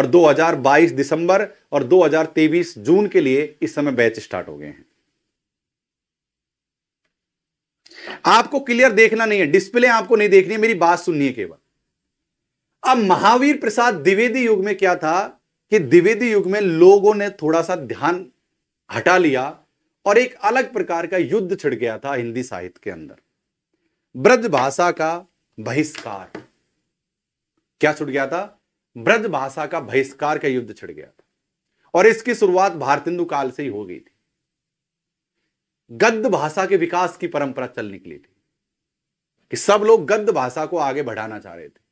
और 2022 दिसंबर और 2023 जून के लिए इस समय बैच स्टार्ट हो गए हैं आपको क्लियर देखना नहीं है डिस्प्ले आपको नहीं देखनी है मेरी बात सुननी है केवल अब महावीर प्रसाद द्विवेदी युग में क्या था कि द्विवेदी युग में लोगों ने थोड़ा सा ध्यान हटा लिया और एक अलग प्रकार का युद्ध छिड़ गया था हिंदी साहित्य के अंदर ब्रज भाषा का बहिष्कार क्या छुट गया था ब्रज भाषा का बहिष्कार का युद्ध छिड़ गया था और इसकी शुरुआत भारतेंदु काल से ही हो गई थी गद्द भाषा के विकास की परंपरा चल निकली थी कि सब लोग गद्द भाषा को आगे बढ़ाना चाह रहे थे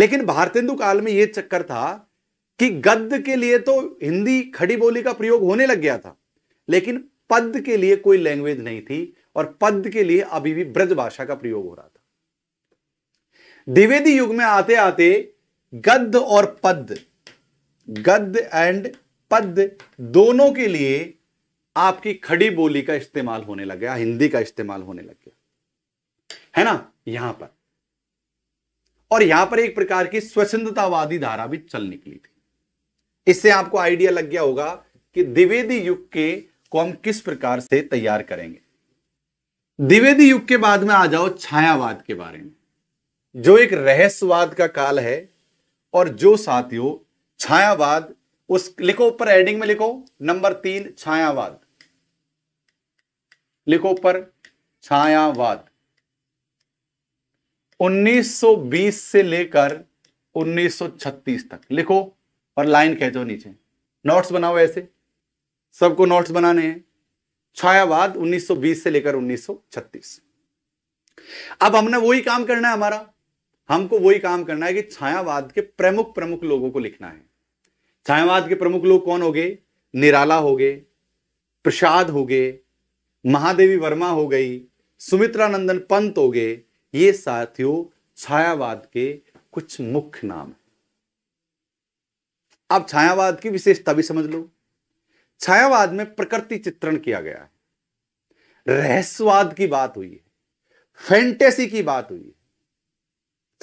लेकिन भारतेंदु काल में यह चक्कर था कि गद्य के लिए तो हिंदी खड़ी बोली का प्रयोग होने लग गया था लेकिन पद के लिए कोई लैंग्वेज नहीं थी और पद के लिए अभी भी ब्रज भाषा का प्रयोग हो रहा था द्विवेदी युग में आते आते गद्य और पद गद्य एंड पद दोनों के लिए आपकी खड़ी बोली का इस्तेमाल होने लग गया हिंदी का इस्तेमाल होने लग गया है ना यहां पर और यहां पर एक प्रकार की स्वच्छतावादी धारा भी चल निकली थी इससे आपको आइडिया लग गया होगा कि द्विवेदी युग के को हम किस प्रकार से तैयार करेंगे द्विवेदी युग के बाद में आ जाओ छायावाद के बारे में जो एक रहस्यवाद का काल है और जो साथियों छायावाद उस लिखो ऊपर एडिंग में लिखो नंबर तीन छायावाद लिखो ऊपर छायावाद 1920 से लेकर 1936 तक लिखो और लाइन खेचो नीचे नोट्स बनाओ ऐसे सबको नोट्स बनाने हैं छायावाद 1920 से लेकर 1936 अब हमने वही काम करना है हमारा हमको वही काम करना है कि छायावाद के प्रमुख प्रमुख लोगों को लिखना है छायावाद के प्रमुख लोग कौन हो गए निराला हो गए प्रसाद हो गए महादेवी वर्मा हो गई सुमित्रा नंदन पंत हो गए ये साथियों छायावाद के कुछ मुख्य नाम हैं आप छायावाद की विशेषता भी समझ लो छायावाद में प्रकृति चित्रण किया गया है रहस्यवाद की बात हुई है फैंटेसी की बात हुई है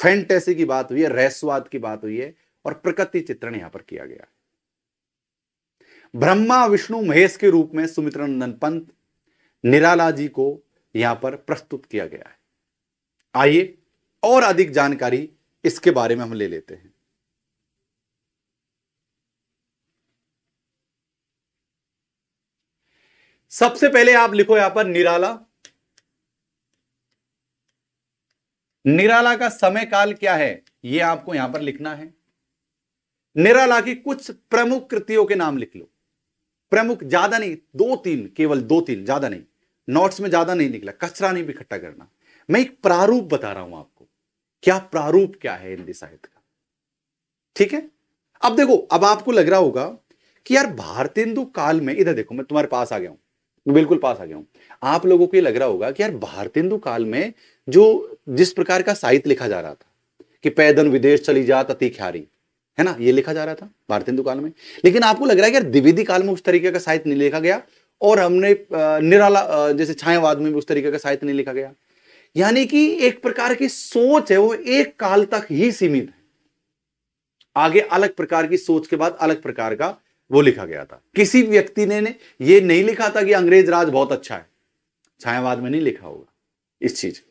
फैंटेसी की बात हुई है रहस्यवाद की बात हुई है और प्रकृति चित्रण यहां पर किया गया है ब्रह्मा विष्णु महेश के रूप में नंदन पंत निराला जी को यहां पर प्रस्तुत किया गया है आइए और अधिक जानकारी इसके बारे में हम ले लेते हैं सबसे पहले आप लिखो यहां पर निराला निराला का समय काल क्या है यह आपको यहां पर लिखना है निराला की कुछ प्रमुख कृतियों के नाम लिख लो प्रमुख ज्यादा नहीं दो तीन केवल दो तीन ज्यादा नहीं नोट्स में ज्यादा नहीं निकला कचरा नहीं भी इकट्ठा करना मैं एक प्रारूप बता रहा हूं आपको क्या प्रारूप क्या है हिंदी साहित्य का ठीक है अब देखो अब आपको लग रहा होगा कि यार भारतेंदु काल में इधर देखो मैं तुम्हारे पास आ गया हूं बिल्कुल पास आ गया हूं आप लोगों को ये लग रहा होगा कि यार भारतेंदु काल में जो जिस प्रकार का साहित्य लिखा जा रहा था कि पैदन विदेश चली जात अति ख्यारी है ना ये लिखा जा रहा था भारतेंदु काल में लेकिन आपको लग रहा है कि यार द्विवेदी काल में उस तरीके का साहित्य नहीं लिखा गया और हमने निराला जैसे छायावाद में भी उस तरीके का साहित्य नहीं लिखा गया यानी कि एक प्रकार की सोच है वो एक काल तक ही सीमित है आगे अलग प्रकार की सोच के बाद अलग प्रकार का वो लिखा गया था किसी व्यक्ति ने, ने ये नहीं लिखा था कि अंग्रेज राज बहुत अच्छा है छायावाद में नहीं लिखा होगा इस चीज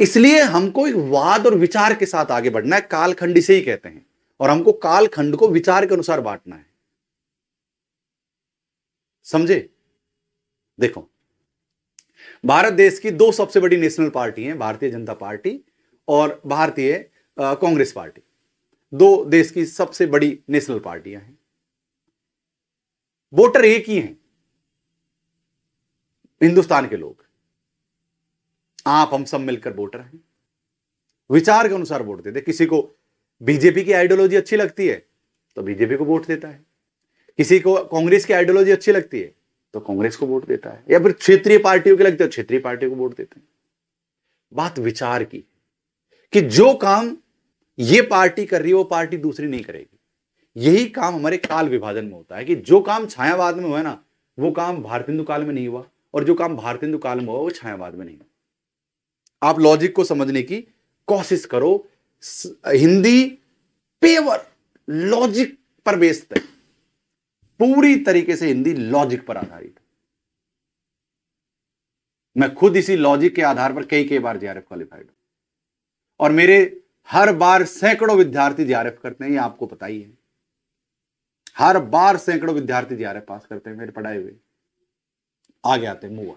इसलिए हमको एक वाद और विचार के साथ आगे बढ़ना है कालखंड इसे ही कहते हैं और हमको कालखंड को विचार के अनुसार बांटना है समझे देखो भारत देश की दो सबसे बड़ी नेशनल पार्टी हैं भारतीय जनता पार्टी और भारतीय कांग्रेस पार्टी दो देश की सबसे बड़ी नेशनल पार्टियां हैं वोटर एक ही हैं हिंदुस्तान के लोग आप हम सब मिलकर वोटर हैं विचार के अनुसार वोट देते किसी को बीजेपी की आइडियोलॉजी अच्छी लगती है तो बीजेपी को वोट देता है किसी को कांग्रेस की आइडियोलॉजी अच्छी लगती है तो कांग्रेस को वोट देता है या फिर क्षेत्रीय पार्टियों के लगते हो क्षेत्रीय पार्टी को वोट देते हैं बात विचार की कि जो काम ये पार्टी कर रही है वो पार्टी दूसरी नहीं करेगी यही काम हमारे काल विभाजन में होता है कि जो काम छायावाद में हुआ ना वो काम भारतेंदु काल में नहीं हुआ और जो काम भारतेंदु काल में हुआ वो छायावाद में नहीं हुआ आप लॉजिक को समझने की कोशिश करो हिंदी पेवर लॉजिक पर बेस्ड है पूरी तरीके से हिंदी लॉजिक पर आधारित मैं खुद इसी लॉजिक के आधार पर कई कई बार जेआरएफ क्वालिफाइड हूं और मेरे हर बार सैकड़ों विद्यार्थी जेआरएफ करते हैं ये आपको पता ही है हर बार सैकड़ों विद्यार्थी जेआरएफ पास करते हैं मेरे पढ़ाए हुए आगे आते हैं मुआ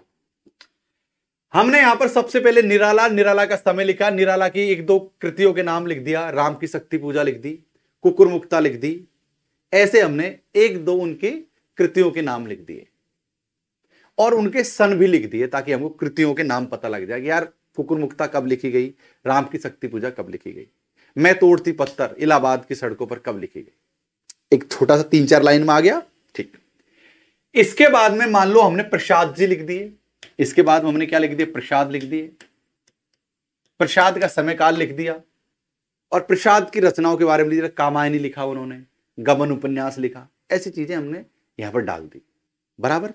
हमने यहां पर सबसे पहले निराला निराला का समय लिखा निराला की एक दो कृतियों के नाम लिख दिया राम की शक्ति पूजा लिख दी कुकुर मुक्ता लिख दी ऐसे हमने एक दो उनकी कृतियों के नाम लिख दिए और उनके सन भी लिख दिए ताकि हमको कृतियों के नाम पता लग जाए यार फुकुर मुक्ता कब लिखी गई राम की शक्ति पूजा कब लिखी गई मैं तोड़ती पत्थर इलाहाबाद की सड़कों पर कब लिखी गई एक छोटा सा तीन चार लाइन में आ गया ठीक इसके बाद में मान लो हमने प्रसाद जी लिख दिए इसके बाद हमने क्या लिख दिया प्रसाद लिख दिए प्रसाद का समय काल लिख दिया और प्रसाद की रचनाओं के बारे में कामायनी लिखा उन्होंने गबन उपन्यास लिखा ऐसी चीजें हमने यहां पर डाल दी बराबर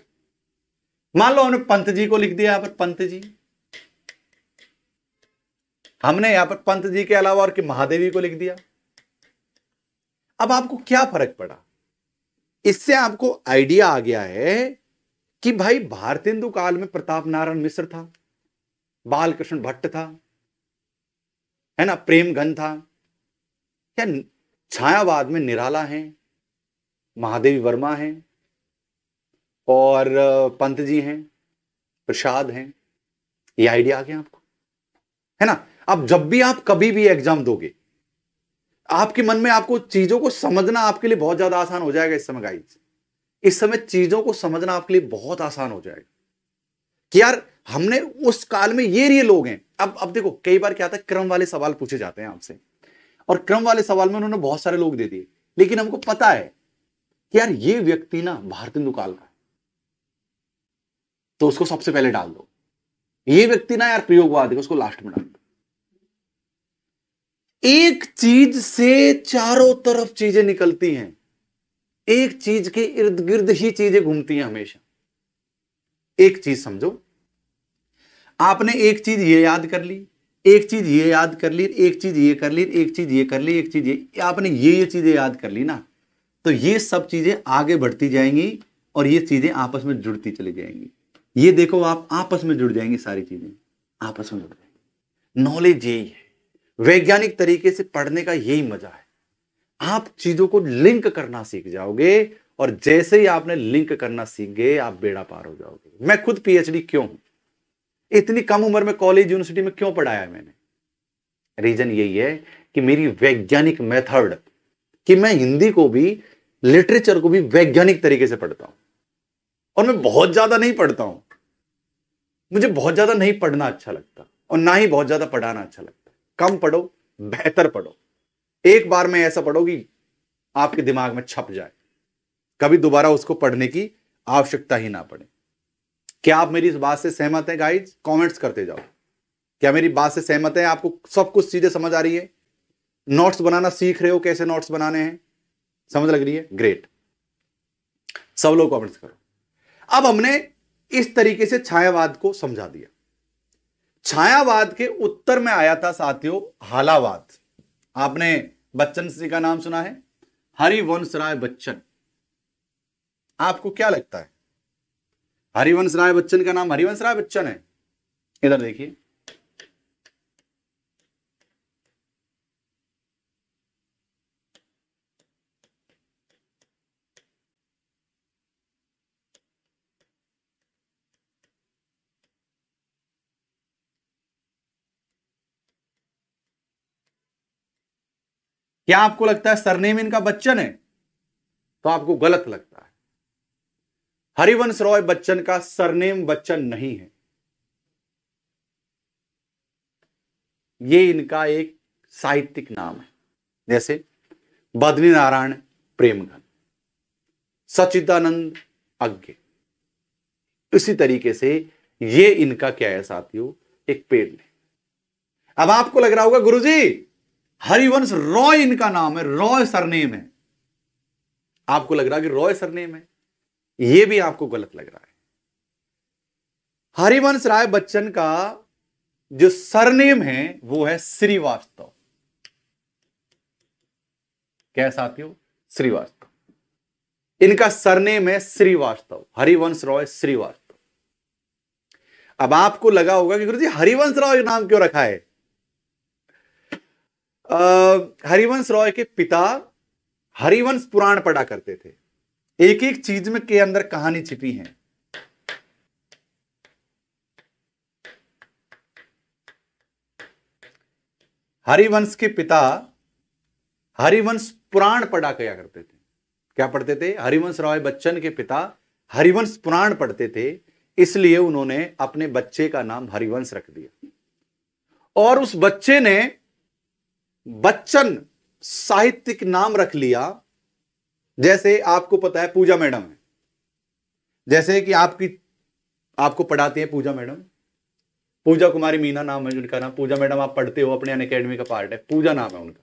मान लो हमने पंत जी को लिख दिया यहां पर पंत जी हमने यहां पर पंत जी के अलावा और कि महादेवी को लिख दिया अब आपको क्या फर्क पड़ा इससे आपको आइडिया आ गया है कि भाई भारतेंदु काल में प्रताप नारायण मिश्र था बालकृष्ण भट्ट था है ना प्रेम घन था क्या छायावाद में निराला हैं महादेवी वर्मा हैं और पंत जी हैं प्रसाद हैं ये आइडिया आ गया आपको है ना अब जब भी आप कभी भी एग्जाम दोगे आपके मन में आपको चीजों को समझना आपके लिए बहुत ज्यादा आसान हो जाएगा इस समय गाइड इस समय चीजों को समझना आपके लिए बहुत आसान हो जाएगा कि यार हमने उस काल में ये ये लोग हैं अब अब देखो कई बार क्या था क्रम वाले सवाल पूछे जाते हैं आपसे और क्रम वाले सवाल में उन्होंने बहुत सारे लोग दे दिए लेकिन हमको पता है कि यार ये व्यक्ति ना भारतेंदु काल का है तो उसको सबसे पहले डाल दो ये व्यक्ति ना यार प्रयोगवाद है उसको लास्ट में डाल दो एक चीज से चारों तरफ चीजें निकलती हैं एक चीज के इर्द गिर्द ही चीजें घूमती हैं हमेशा एक चीज समझो आपने एक चीज ये याद कर ली एक चीज़ ये याद कर ली एक चीज़ ये कर ली एक चीज़ ये कर ली एक चीज़ ये आपने ये ये चीज़ें याद कर ली ना तो ये सब चीज़ें आगे बढ़ती जाएंगी और ये चीज़ें आपस में जुड़ती चली जाएंगी ये देखो आप आपस में जुड़ जाएंगी सारी चीज़ें आपस में जुड़ जाएंगी नॉलेज यही है वैज्ञानिक तरीके से पढ़ने का यही मजा है आप चीज़ों को लिंक करना सीख जाओगे और जैसे ही आपने लिंक करना सीख गए आप बेड़ा पार हो जाओगे मैं खुद पीएचडी क्यों हूं इतनी कम उम्र में कॉलेज यूनिवर्सिटी में क्यों पढ़ाया मैंने रीजन यही है कि मेरी वैज्ञानिक मेथड कि मैं हिंदी को भी लिटरेचर को भी वैज्ञानिक तरीके से पढ़ता हूं और मैं बहुत ज्यादा नहीं पढ़ता हूं मुझे बहुत ज्यादा नहीं पढ़ना अच्छा लगता और ना ही बहुत ज्यादा पढ़ाना अच्छा लगता कम पढ़ो बेहतर पढ़ो एक बार में ऐसा पढ़ो कि आपके दिमाग में छप जाए कभी दोबारा उसको पढ़ने की आवश्यकता ही ना पड़े क्या आप मेरी इस बात से सहमत हैं गाइड कमेंट्स करते जाओ क्या मेरी बात से सहमत है आपको सब कुछ सीधे समझ आ रही है नोट्स बनाना सीख रहे हो कैसे नोट्स बनाने हैं समझ लग रही है ग्रेट सब लोग कमेंट्स करो अब हमने इस तरीके से छायावाद को समझा दिया छायावाद के उत्तर में आया था साथियों हालावाद आपने बच्चन जी का नाम सुना है हरिवंश राय बच्चन आपको क्या लगता है हरिवंश राय बच्चन का नाम हरिवंश राय बच्चन है इधर देखिए क्या आपको लगता है सरनेम इनका बच्चन है तो आपको गलत लगता है हरिवंश रॉय बच्चन का सरनेम बच्चन नहीं है ये इनका एक साहित्यिक नाम है जैसे बदनी नारायण प्रेमघन सचिदानंद अज्ञ इसी तरीके से ये इनका क्या है साथियों एक पेड़ है अब आपको लग रहा होगा गुरुजी हरिवंश रॉय इनका नाम है रॉय सरनेम है आपको लग रहा है कि रॉय सरनेम है यह भी आपको गलत लग रहा है हरिवंश राय बच्चन का जो सरनेम है वो है श्रीवास्तव क्या साथियों श्रीवास्तव इनका सरनेम है श्रीवास्तव हरिवंश रॉय श्रीवास्तव अब आपको लगा होगा कि गुरु जी हरिवंश रॉय नाम क्यों रखा है हरिवंश रॉय के पिता हरिवंश पुराण पढ़ा करते थे एक एक चीज में के अंदर कहानी छिपी है हरिवंश के पिता हरिवंश पुराण पढ़ा किया करते थे क्या पढ़ते थे हरिवंश राय बच्चन के पिता हरिवंश पुराण पढ़ते थे इसलिए उन्होंने अपने बच्चे का नाम हरिवंश रख दिया और उस बच्चे ने बच्चन साहित्यिक नाम रख लिया जैसे आपको पता है पूजा मैडम है जैसे कि आपकी आपको पढ़ाती है पूजा मैडम पूजा कुमारी मीना नाम है उनका नाम पूजा मैडम आप पढ़ते हो अपने अन अकेडमी का पार्ट है पूजा नाम है उनका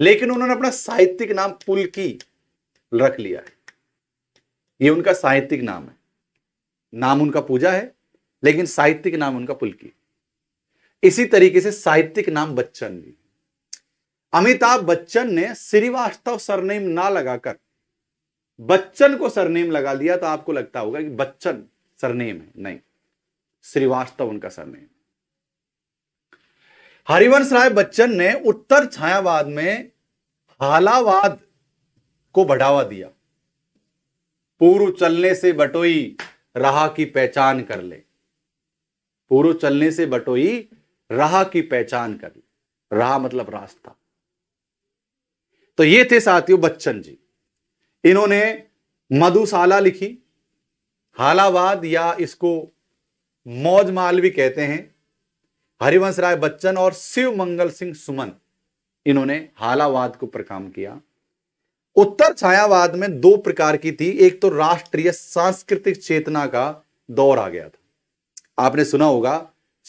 लेकिन उन्होंने अपना साहित्यिक नाम पुलकी रख लिया है ये उनका साहित्यिक नाम है नाम उनका पूजा है लेकिन साहित्यिक नाम उनका पुलकी इसी तरीके से साहित्यिक नाम बच्चन भी अमिताभ बच्चन ने श्रीवास्तव सरनेम ना लगाकर बच्चन को सरनेम लगा दिया तो आपको लगता होगा कि बच्चन सरनेम है नहीं श्रीवास्तव उनका सरनेम हरिवंश राय बच्चन ने उत्तर छायावाद में हालावाद को बढ़ावा दिया पूर्व चलने से बटोई रहा की पहचान कर ले पूर्व चलने से बटोई राह की पहचान कर ले राह मतलब रास्ता तो ये थे साथियों बच्चन जी इन्होंने मधुशाला लिखी हालावाद या इसको मौज माल भी कहते हैं हरिवंश राय बच्चन और शिव मंगल सिंह सुमन इन्होंने हालावाद के ऊपर काम किया उत्तर छायावाद में दो प्रकार की थी एक तो राष्ट्रीय सांस्कृतिक चेतना का दौर आ गया था आपने सुना होगा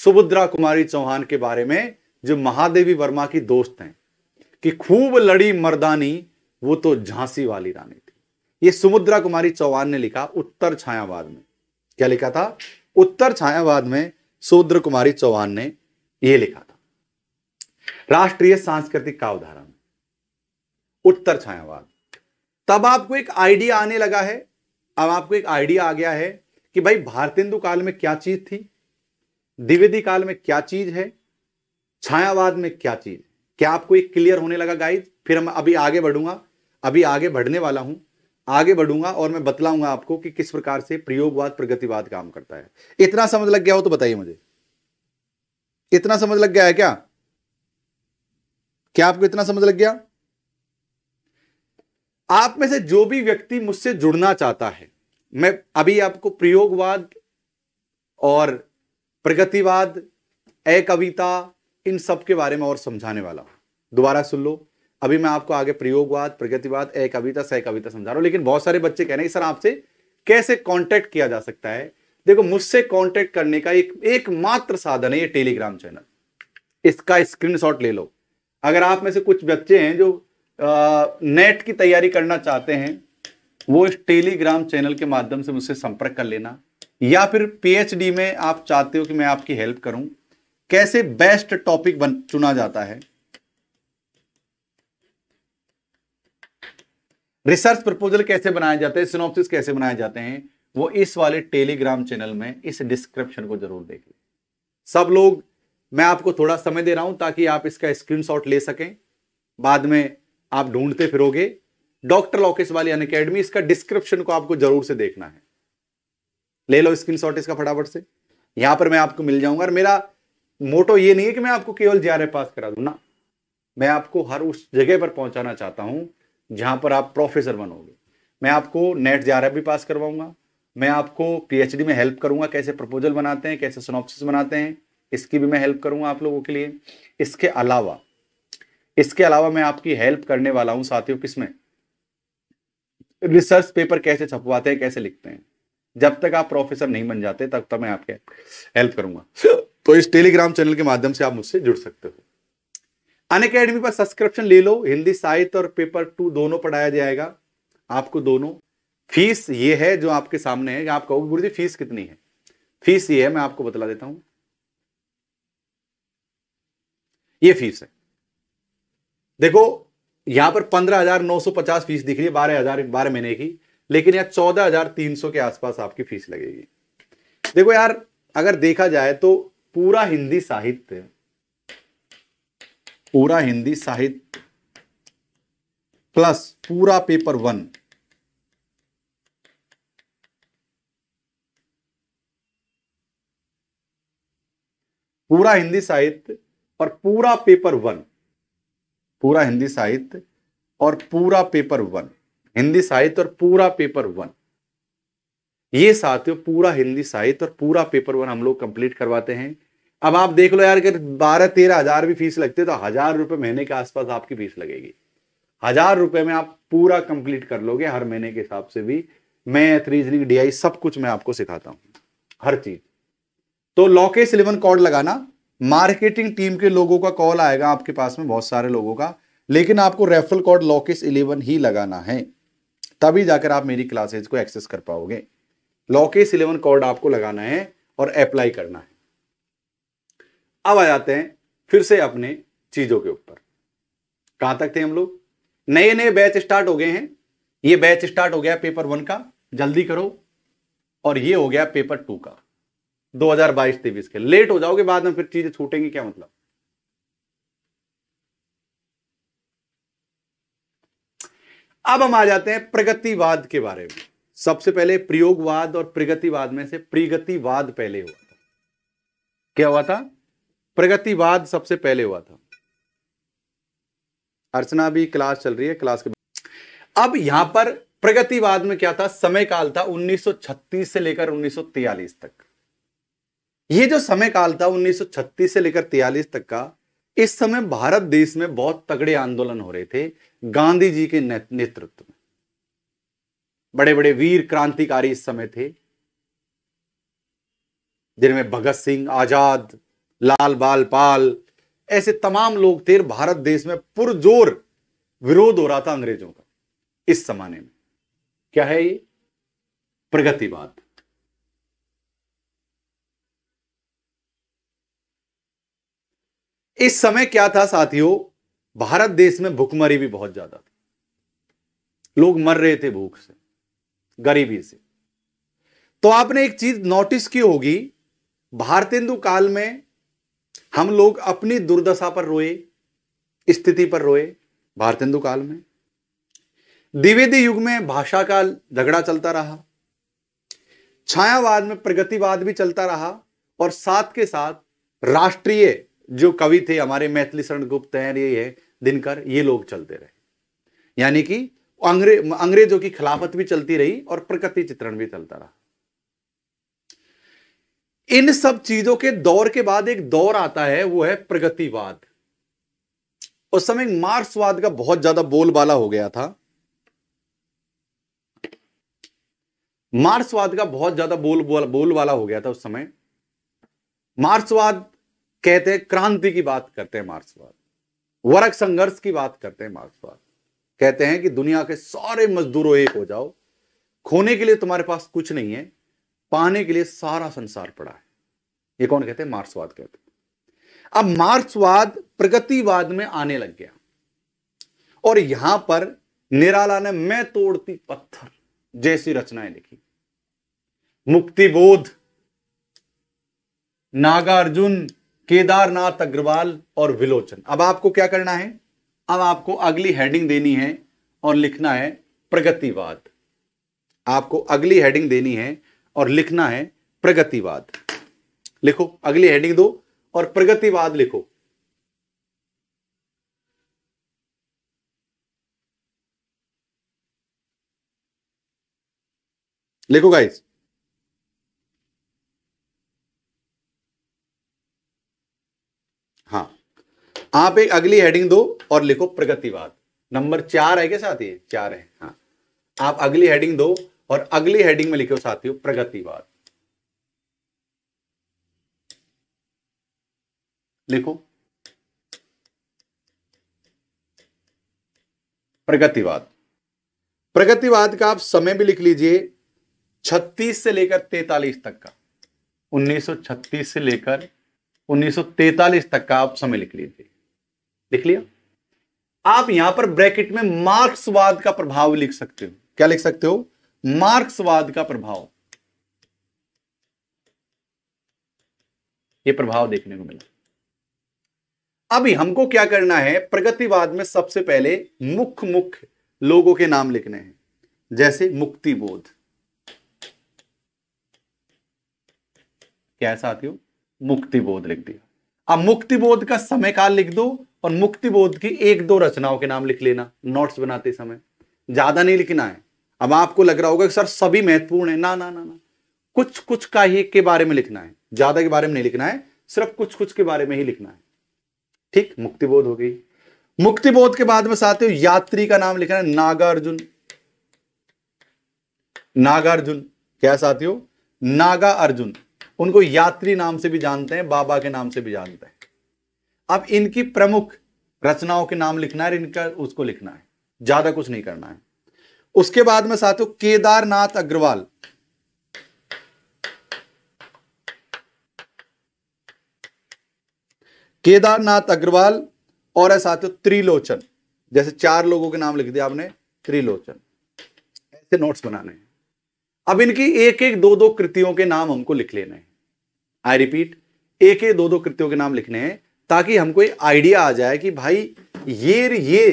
सुभद्रा कुमारी चौहान के बारे में जो महादेवी वर्मा की दोस्त हैं कि खूब लड़ी मर्दानी वो तो झांसी वाली रानी थी ये सुमुद्रा कुमारी चौहान ने लिखा उत्तर छायावाद में क्या लिखा था उत्तर छायावाद में सुमुद्र कुमारी चौहान ने यह लिखा था राष्ट्रीय सांस्कृतिक कावधारा में उत्तर छायावाद तब आपको एक आइडिया आने लगा है अब आपको एक आइडिया आ गया है कि भाई भारतेंदु काल में क्या चीज थी द्विवेदी काल में क्या चीज है छायावाद में क्या चीज है क्या आपको एक क्लियर होने लगा गाइज फिर हम अभी आगे बढ़ूंगा अभी आगे बढ़ने वाला हूं आगे बढ़ूंगा और मैं बतलाऊंगा आपको कि किस प्रकार से प्रयोगवाद प्रगतिवाद काम करता है इतना समझ लग गया हो तो बताइए मुझे इतना समझ लग गया है क्या क्या आपको इतना समझ लग गया आप में से जो भी व्यक्ति मुझसे जुड़ना चाहता है मैं अभी आपको प्रयोगवाद और प्रगतिवाद अकविता इन सब के बारे में और समझाने वाला हूं दोबारा सुन लो अभी मैं आपको आगे प्रयोगवाद प्रगतिवाद ए कविता सह कविता समझा रहा हूं लेकिन बहुत सारे बच्चे कह रहे हैं सर आपसे कैसे कॉन्टेक्ट किया जा सकता है देखो मुझसे कॉन्टेक्ट करने का एक एकमात्र साधन है ये टेलीग्राम चैनल इसका स्क्रीन ले लो अगर आप में से कुछ बच्चे हैं जो आ, नेट की तैयारी करना चाहते हैं वो इस टेलीग्राम चैनल के माध्यम से मुझसे संपर्क कर लेना या फिर पीएचडी में आप चाहते हो कि मैं आपकी हेल्प करूं कैसे बेस्ट टॉपिक बन चुना जाता है रिसर्च प्रपोजल कैसे बनाए जाते हैं सिनोप्सिस कैसे बनाए जाते हैं वो इस वाले टेलीग्राम चैनल में इस डिस्क्रिप्शन को जरूर देखिए सब लोग मैं आपको थोड़ा समय दे रहा हूं ताकि आप इसका स्क्रीनशॉट ले सकें बाद में आप ढूंढते फिरोगे डॉक्टर लॉकेश वाली अन अकेडमी इसका डिस्क्रिप्शन को आपको जरूर से देखना है ले लो स्क्रीन इसका फटाफट से यहां पर मैं आपको मिल जाऊंगा और मेरा मोटो ये नहीं है कि मैं आपको केवल जे पास करा दूँ ना मैं आपको हर उस जगह पर पहुंचाना चाहता हूं जहां पर आप प्रोफेसर बनोगे मैं आपको नेट जे भी पास करवाऊंगा मैं आपको पीएचडी में हेल्प करूंगा कैसे प्रपोजल बनाते हैं कैसे सोनॉप्सिस बनाते हैं इसकी भी मैं हेल्प करूंगा आप लोगों के लिए इसके अलावा इसके अलावा मैं आपकी हेल्प करने वाला हूं साथियों किसमें रिसर्च पेपर कैसे छपवाते हैं कैसे लिखते हैं जब तक आप प्रोफेसर नहीं बन जाते तब तक मैं आपके हेल्प करूंगा तो इस टेलीग्राम चैनल के माध्यम से आप मुझसे जुड़ सकते हो अन अकेडमी पर सब्सक्रिप्शन ले लो हिंदी साहित्य और पेपर टू दोनों पढ़ाया जाएगा आपको दोनों फीस ये है जो आपके सामने है आप कहोगे गुरु जी फीस कितनी है फीस ये है मैं आपको बतला देता हूं ये फीस है देखो यहां पर पंद्रह हजार नौ सौ पचास फीस दिख रही है बारह हजार बारह महीने की लेकिन यार चौदह हजार तीन सौ के आसपास आपकी फीस लगेगी देखो यार अगर देखा जाए तो पूरा हिंदी साहित्य पूरा हिंदी साहित्य प्लस पूरा पेपर वन पूरा हिंदी साहित्य और पूरा पेपर वन पूरा हिंदी साहित्य और पूरा पेपर वन हिंदी साहित्य और पूरा पेपर वन ये साथियों पूरा हिंदी साहित्य और पूरा पेपर वन हम लोग कंप्लीट करवाते हैं अब आप देख लो यार अगर बारह तेरह हजार भी फीस लगती है तो हजार रुपए महीने के आसपास आपकी फीस लगेगी हजार रुपए में आप पूरा कंप्लीट कर लोगे हर महीने के हिसाब से भी मैथ रीजनिंग डीआई सब कुछ मैं आपको सिखाता हूं हर चीज तो लॉकेश इलेवन कॉर्ड लगाना मार्केटिंग टीम के लोगों का कॉल आएगा आपके पास में बहुत सारे लोगों का लेकिन आपको रेफरल कॉर्ड लॉकेस इलेवन ही लगाना है तभी जाकर आप मेरी क्लासेज को एक्सेस कर पाओगे लॉकेस इलेवन कोड आपको लगाना है और अप्लाई करना है अब आ जाते हैं फिर से अपने चीजों के ऊपर कहां तक थे हम लोग नए नए बैच स्टार्ट हो गए हैं ये बैच स्टार्ट हो गया पेपर वन का जल्दी करो और ये हो गया पेपर टू का 2022-23 के लेट हो जाओगे बाद में फिर चीजें छूटेंगी क्या मतलब अब हम आ जाते हैं प्रगतिवाद के बारे में सबसे पहले प्रयोगवाद और प्रगतिवाद में से प्रगतिवाद पहले हुआ था क्या हुआ था प्रगतिवाद सबसे पहले हुआ था अर्चना भी क्लास चल रही है क्लास के अब यहां पर प्रगतिवाद में क्या था समय काल था 1936 से लेकर 1943 तक यह जो समय काल था 1936 से लेकर 43 तक का इस समय भारत देश में बहुत तगड़े आंदोलन हो रहे थे गांधी जी के नेतृत्व में बड़े बड़े वीर क्रांतिकारी इस समय थे जिनमें भगत सिंह आजाद लाल बाल पाल ऐसे तमाम लोग थे भारत देश में पुरजोर विरोध हो रहा था अंग्रेजों का इस जमाने में क्या है ये प्रगतिवाद इस समय क्या था साथियों भारत देश में भूखमरी भी बहुत ज्यादा थी लोग मर रहे थे भूख से गरीबी से तो आपने एक चीज नोटिस की होगी भारतेंदु काल में हम लोग अपनी दुर्दशा पर रोए स्थिति पर रोए भारतेंदु काल में द्विवेदी युग में भाषा का झगड़ा चलता रहा छायावाद में प्रगतिवाद भी चलता रहा और साथ के साथ राष्ट्रीय जो कवि थे हमारे मैथिली शरण गुप्त हैं ये है दिनकर ये लोग चलते रहे यानी कि अंग्रे, अंग्रेजों की खिलाफत भी चलती रही और प्रकृति चित्रण भी चलता रहा इन सब चीजों के दौर के बाद एक दौर आता है वो है प्रगतिवाद उस समय मार्क्सवाद का बहुत ज्यादा बोलबाला हो गया था मार्क्सवाद का बहुत ज्यादा बोल बोलबाला हो गया था उस समय मार्क्सवाद कहते हैं क्रांति की बात करते हैं मार्क्सवाद वर्ग संघर्ष की बात करते हैं मार्क्सवाद कहते हैं कि दुनिया के सारे मजदूरों एक हो जाओ खोने के लिए तुम्हारे पास कुछ नहीं है पाने के लिए सारा संसार पड़ा है ये कौन कहते हैं मार्क्सवाद कहते हैं अब मार्क्सवाद प्रगतिवाद में आने लग गया और यहां पर निराला ने मैं तोड़ती पत्थर जैसी रचनाएं लिखी मुक्तिबोध नागार्जुन केदारनाथ अग्रवाल और विलोचन अब आपको क्या करना है अब आपको अगली हेडिंग देनी है और लिखना है प्रगतिवाद आपको अगली हेडिंग देनी है और लिखना है प्रगतिवाद लिखो अगली हेडिंग दो और प्रगतिवाद लिखो लिखो गाइस आप एक अगली हेडिंग दो और लिखो प्रगतिवाद नंबर चार है क्या साथी चार है हाँ आप अगली हेडिंग दो और अगली हेडिंग में लिखो साथियों प्रगतिवाद लिखो प्रगतिवाद प्रगतिवाद का आप समय भी लिख लीजिए 36 से लेकर 43 तक का 1936 से लेकर 1943 तक का आप समय लिख लीजिए लिख लिया आप यहां पर ब्रैकेट में मार्क्सवाद का प्रभाव लिख सकते हो क्या लिख सकते हो मार्क्सवाद का प्रभाव यह प्रभाव देखने को मिला अभी हमको क्या करना है प्रगतिवाद में सबसे पहले मुख्य मुख्य लोगों के नाम लिखने हैं जैसे मुक्ति बोध क्या साथियों मुक्ति बोध लिख दिया अब मुक्ति बोध का समय काल लिख दो और बोध की एक दो रचनाओं के नाम लिख लेना नोट्स बनाते समय ज्यादा नहीं लिखना है अब आपको लग रहा होगा कि सर सभी महत्वपूर्ण है ना ना ना ना कुछ कुछ का ही के बारे में लिखना है ज्यादा के बारे में नहीं लिखना है सिर्फ कुछ कुछ के बारे में ही लिखना है ठीक मुक्ति बोध हो गई मुक्ति बोध के बाद में साथ यात्री का नाम लिखना है नागार्जुन नागार्जुन क्या साथियों नागा अर्जुन उनको यात्री नाम से भी जानते हैं बाबा के नाम से भी जानते हैं अब इनकी प्रमुख रचनाओं के नाम लिखना है इनका उसको लिखना है ज्यादा कुछ नहीं करना है उसके बाद में साथियों केदारनाथ अग्रवाल केदारनाथ अग्रवाल और है साथियों त्रिलोचन जैसे चार लोगों के नाम लिख दिया आपने त्रिलोचन ऐसे नोट्स बनाने हैं अब इनकी एक एक दो दो कृतियों के नाम हमको लिख लेने हैं आई रिपीट एक एक दो दो कृतियों के नाम लिखने हैं ताकि हमको एक आइडिया आ जाए कि भाई ये ये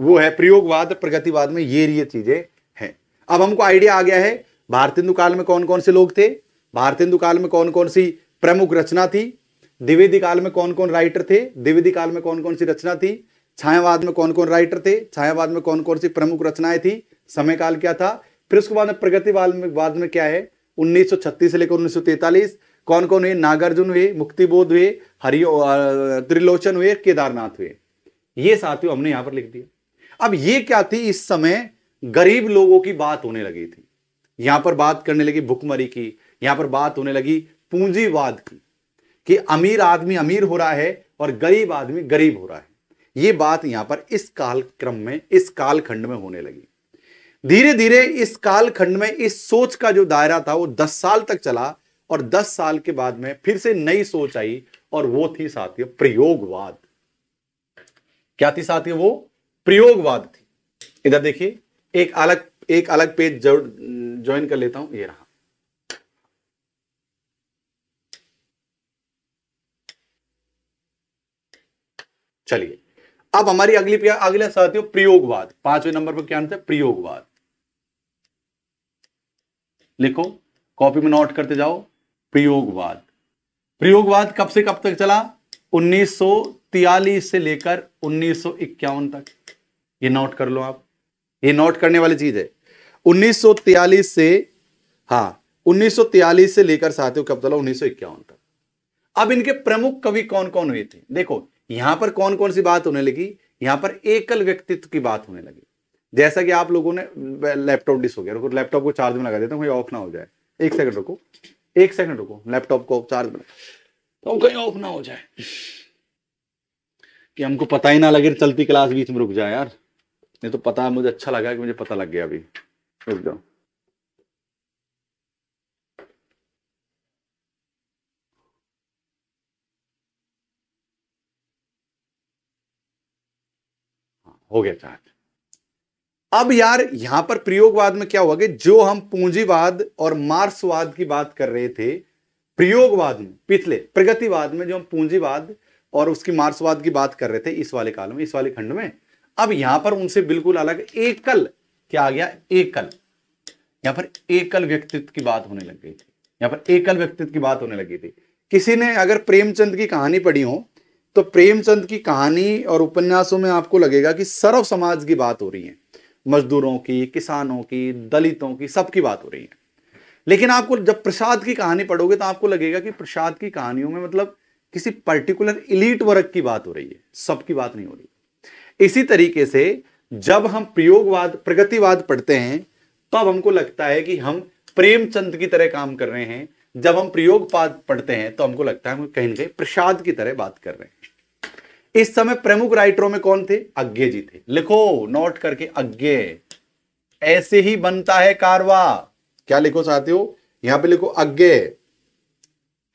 वो है प्रयोगवाद प्रगतिवाद में ये ये चीजें हैं अब हमको आइडिया आ गया है भारतीय काल में कौन कौन से लोग थे भारतीय काल में कौन कौन सी प्रमुख रचना थी द्विवेदी काल में कौन कौन राइटर थे द्विवेदी काल में कौन कौन सी रचना थी छायावाद में कौन कौन राइटर थे छायावाद में कौन कौन सी प्रमुख रचनाएं थी समय काल क्या था फिर उसके बाद में प्रगतिवाद में क्या है उन्नीस से लेकर उन्नीस कौन कौन हुए नागार्जुन हुए मुक्तिबोध हुए हरि त्रिलोचन हुए केदारनाथ हुए ये साथियों हमने यहां पर लिख दिया अब ये क्या थी इस समय गरीब लोगों की बात होने लगी थी यहां पर बात करने लगी भुखमरी की यहां पर बात होने लगी पूंजीवाद की कि अमीर आदमी अमीर हो रहा है और गरीब आदमी गरीब हो रहा है ये बात यहां पर इस काल क्रम में इस कालखंड में होने लगी धीरे धीरे इस कालखंड में इस सोच का जो दायरा था वो दस साल तक चला और 10 साल के बाद में फिर से नई सोच आई और वो थी साथियों प्रयोगवाद क्या थी साथियों वो प्रयोगवाद थी इधर देखिए एक अलग एक अलग पेज ज्वाइन कर लेता हूं ये रहा चलिए अब हमारी अगली अगला साथियों प्रयोगवाद पांचवें नंबर पर क्या आंसर प्रयोगवाद लिखो कॉपी में नोट करते जाओ प्रयोगवाद प्रयोगवाद कब से कब तक चला 1943 से लेकर 1951 तक ये नोट कर लो आप ये नोट करने वाली चीज है 1943 से हाँ 1943 से लेकर साथियों कब चला उन्नीस तक अब इनके प्रमुख कवि कौन कौन हुए थे देखो यहां पर कौन कौन सी बात होने लगी यहां पर एकल व्यक्तित्व की बात होने लगी जैसा कि आप लोगों ने लैपटॉप डिस हो गया रुको लैपटॉप को चार्ज में लगा देता हूँ ऑफ ना हो जाए एक सेकंड रुको एक सेकंड रुको लैपटॉप को चार्ज में तो कहीं ऑफ ना हो जाए कि हमको पता ही ना लगे चलती क्लास बीच में रुक जाए यार नहीं तो पता मुझे अच्छा लगा कि मुझे पता लग गया अभी रुक जाओ हाँ, हो गया चार्ज अब यार यहां पर प्रयोगवाद में क्या हुआ कि जो हम पूंजीवाद और मार्क्सवाद की बात कर रहे थे प्रयोगवाद में पिछले प्रगतिवाद में जो हम पूंजीवाद और उसकी मार्क्सवाद की बात कर रहे थे इस वाले काल में इस वाले खंड में अब यहां पर उनसे बिल्कुल अलग एकल क्या आ गया एकल यहां पर एकल व्यक्तित्व की बात होने लग गई थी यहां पर एकल व्यक्तित्व की बात होने लगी थी किसी ने अगर प्रेमचंद की कहानी पढ़ी हो तो प्रेमचंद की कहानी और उपन्यासों में आपको लगेगा कि सर्व समाज की बात हो रही है मजदूरों की किसानों की दलितों की सबकी बात हो रही है लेकिन आपको जब प्रसाद की कहानी पढ़ोगे तो आपको लगेगा कि प्रसाद की कहानियों में मतलब किसी पर्टिकुलर इलीट वर्ग की बात हो रही है सबकी बात नहीं हो रही इसी तरीके से जब हम प्रयोगवाद प्रगतिवाद पढ़ते हैं तब तो हमको लगता है कि हम प्रेमचंद की तरह काम कर रहे हैं जब हम प्रयोगवाद पढ़ते हैं तो हमको लगता है हम कहीं ना कहीं प्रसाद की तरह बात कर रहे हैं इस समय प्रमुख राइटरों में कौन थे अज्ञे जी थे लिखो नोट करके अज्ञे ऐसे ही बनता है कारवा क्या लिखो साथियों यहां पे लिखो अज्ञे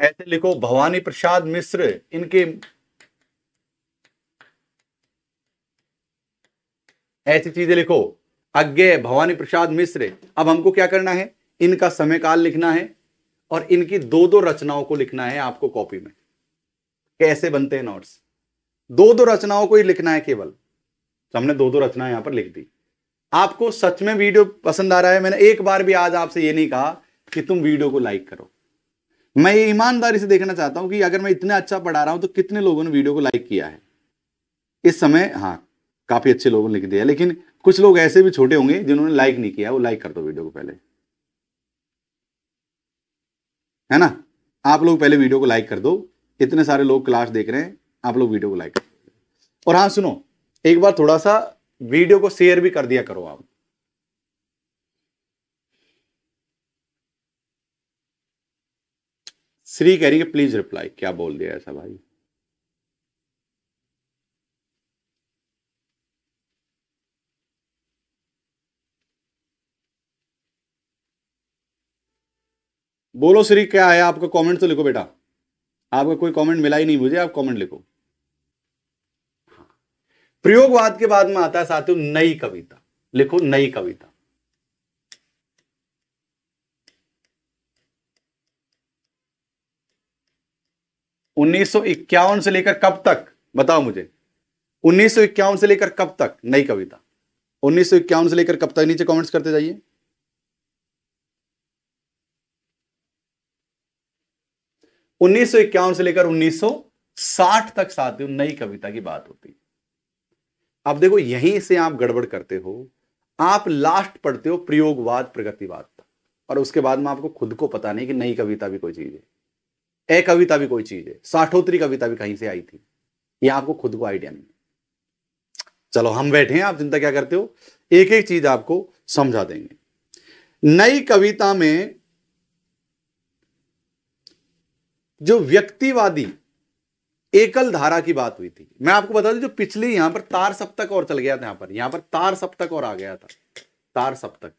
ऐसे लिखो भवानी प्रसाद मिश्र इनके ऐसी चीजें लिखो अज्ञे भवानी प्रसाद मिश्र अब हमको क्या करना है इनका समय काल लिखना है और इनकी दो दो रचनाओं को लिखना है आपको कॉपी में कैसे बनते हैं नोट्स दो दो रचनाओं को ही लिखना है केवल तो हमने दो दो रचना यहां पर लिख दी आपको सच में वीडियो पसंद आ रहा है मैंने एक बार भी आज आपसे ये नहीं कहा कि तुम वीडियो को लाइक करो मैं ये ईमानदारी से देखना चाहता हूं कि अगर मैं इतना अच्छा पढ़ा रहा हूं तो कितने लोगों ने वीडियो को लाइक किया है इस समय हाँ काफी अच्छे लोगों ने लिख दिया लेकिन कुछ लोग ऐसे भी छोटे होंगे जिन्होंने लाइक नहीं किया वो लाइक कर दो वीडियो को पहले है ना आप लोग पहले वीडियो को लाइक कर दो इतने सारे लोग क्लास देख रहे हैं आप लोग वीडियो को लाइक और हाँ सुनो एक बार थोड़ा सा वीडियो को शेयर भी कर दिया करो आप श्री कह रही है प्लीज रिप्लाई क्या बोल दिया ऐसा भाई बोलो श्री क्या है आपका कमेंट तो लिखो बेटा आपका कोई कमेंट मिला ही नहीं मुझे आप कमेंट लिखो प्रयोगवाद के बाद में आता है साथियों नई कविता लिखो नई कविता उन्नीस से लेकर कब तक बताओ मुझे उन्नीस से लेकर कब तक नई कविता उन्नीस से लेकर कब तक नीचे कमेंट्स करते जाइए उन्नीस से लेकर 1960 तक साथियों नई कविता की बात होती है अब देखो यहीं से आप गड़बड़ करते हो आप लास्ट पढ़ते हो प्रयोगवाद प्रगतिवाद और उसके बाद में आपको खुद को पता नहीं कि नई कविता भी कोई चीज है ए कविता भी कोई चीज है साठोत्री कविता भी कहीं से आई थी ये आपको खुद को आइडिया नहीं चलो हम बैठे हैं आप चिंता क्या करते हो एक एक चीज आपको समझा देंगे नई कविता में जो व्यक्तिवादी एकल धारा की बात हुई थी मैं आपको बता दूं जो पिछली यहां पर तार सप्तक और चल गया था यहां पर यहां पर तार सप्तक और आ गया था तार सप्तक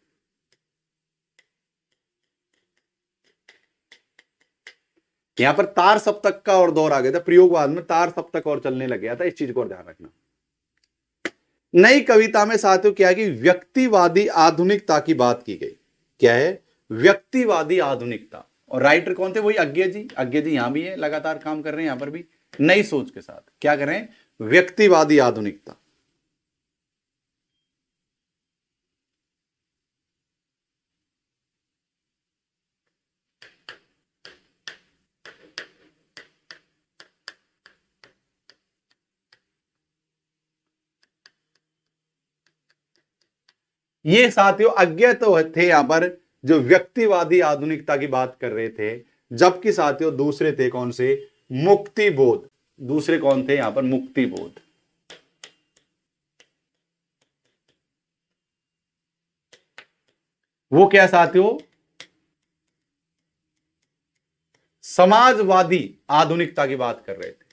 यहां पर तार सप्तक का और दौर आ गया था प्रयोगवाद में तार सप्तक और चलने लग गया था इस चीज को ध्यान रखना नई कविता में साथियों क्या कि व्यक्तिवादी आधुनिकता की बात की गई क्या है व्यक्तिवादी आधुनिकता और राइटर कौन थे वही अज्ञा जी अज्ञा जी यहां भी है लगातार काम कर रहे हैं यहां पर भी नई सोच के साथ क्या करें व्यक्तिवादी आधुनिकता ये साथियों अज्ञा तो थे यहां पर जो व्यक्तिवादी आधुनिकता की बात कर रहे थे जबकि साथियों दूसरे थे कौन से मुक्ति बोध दूसरे कौन थे यहां पर मुक्ति बोध वो क्या साथियों समाजवादी आधुनिकता की बात कर रहे थे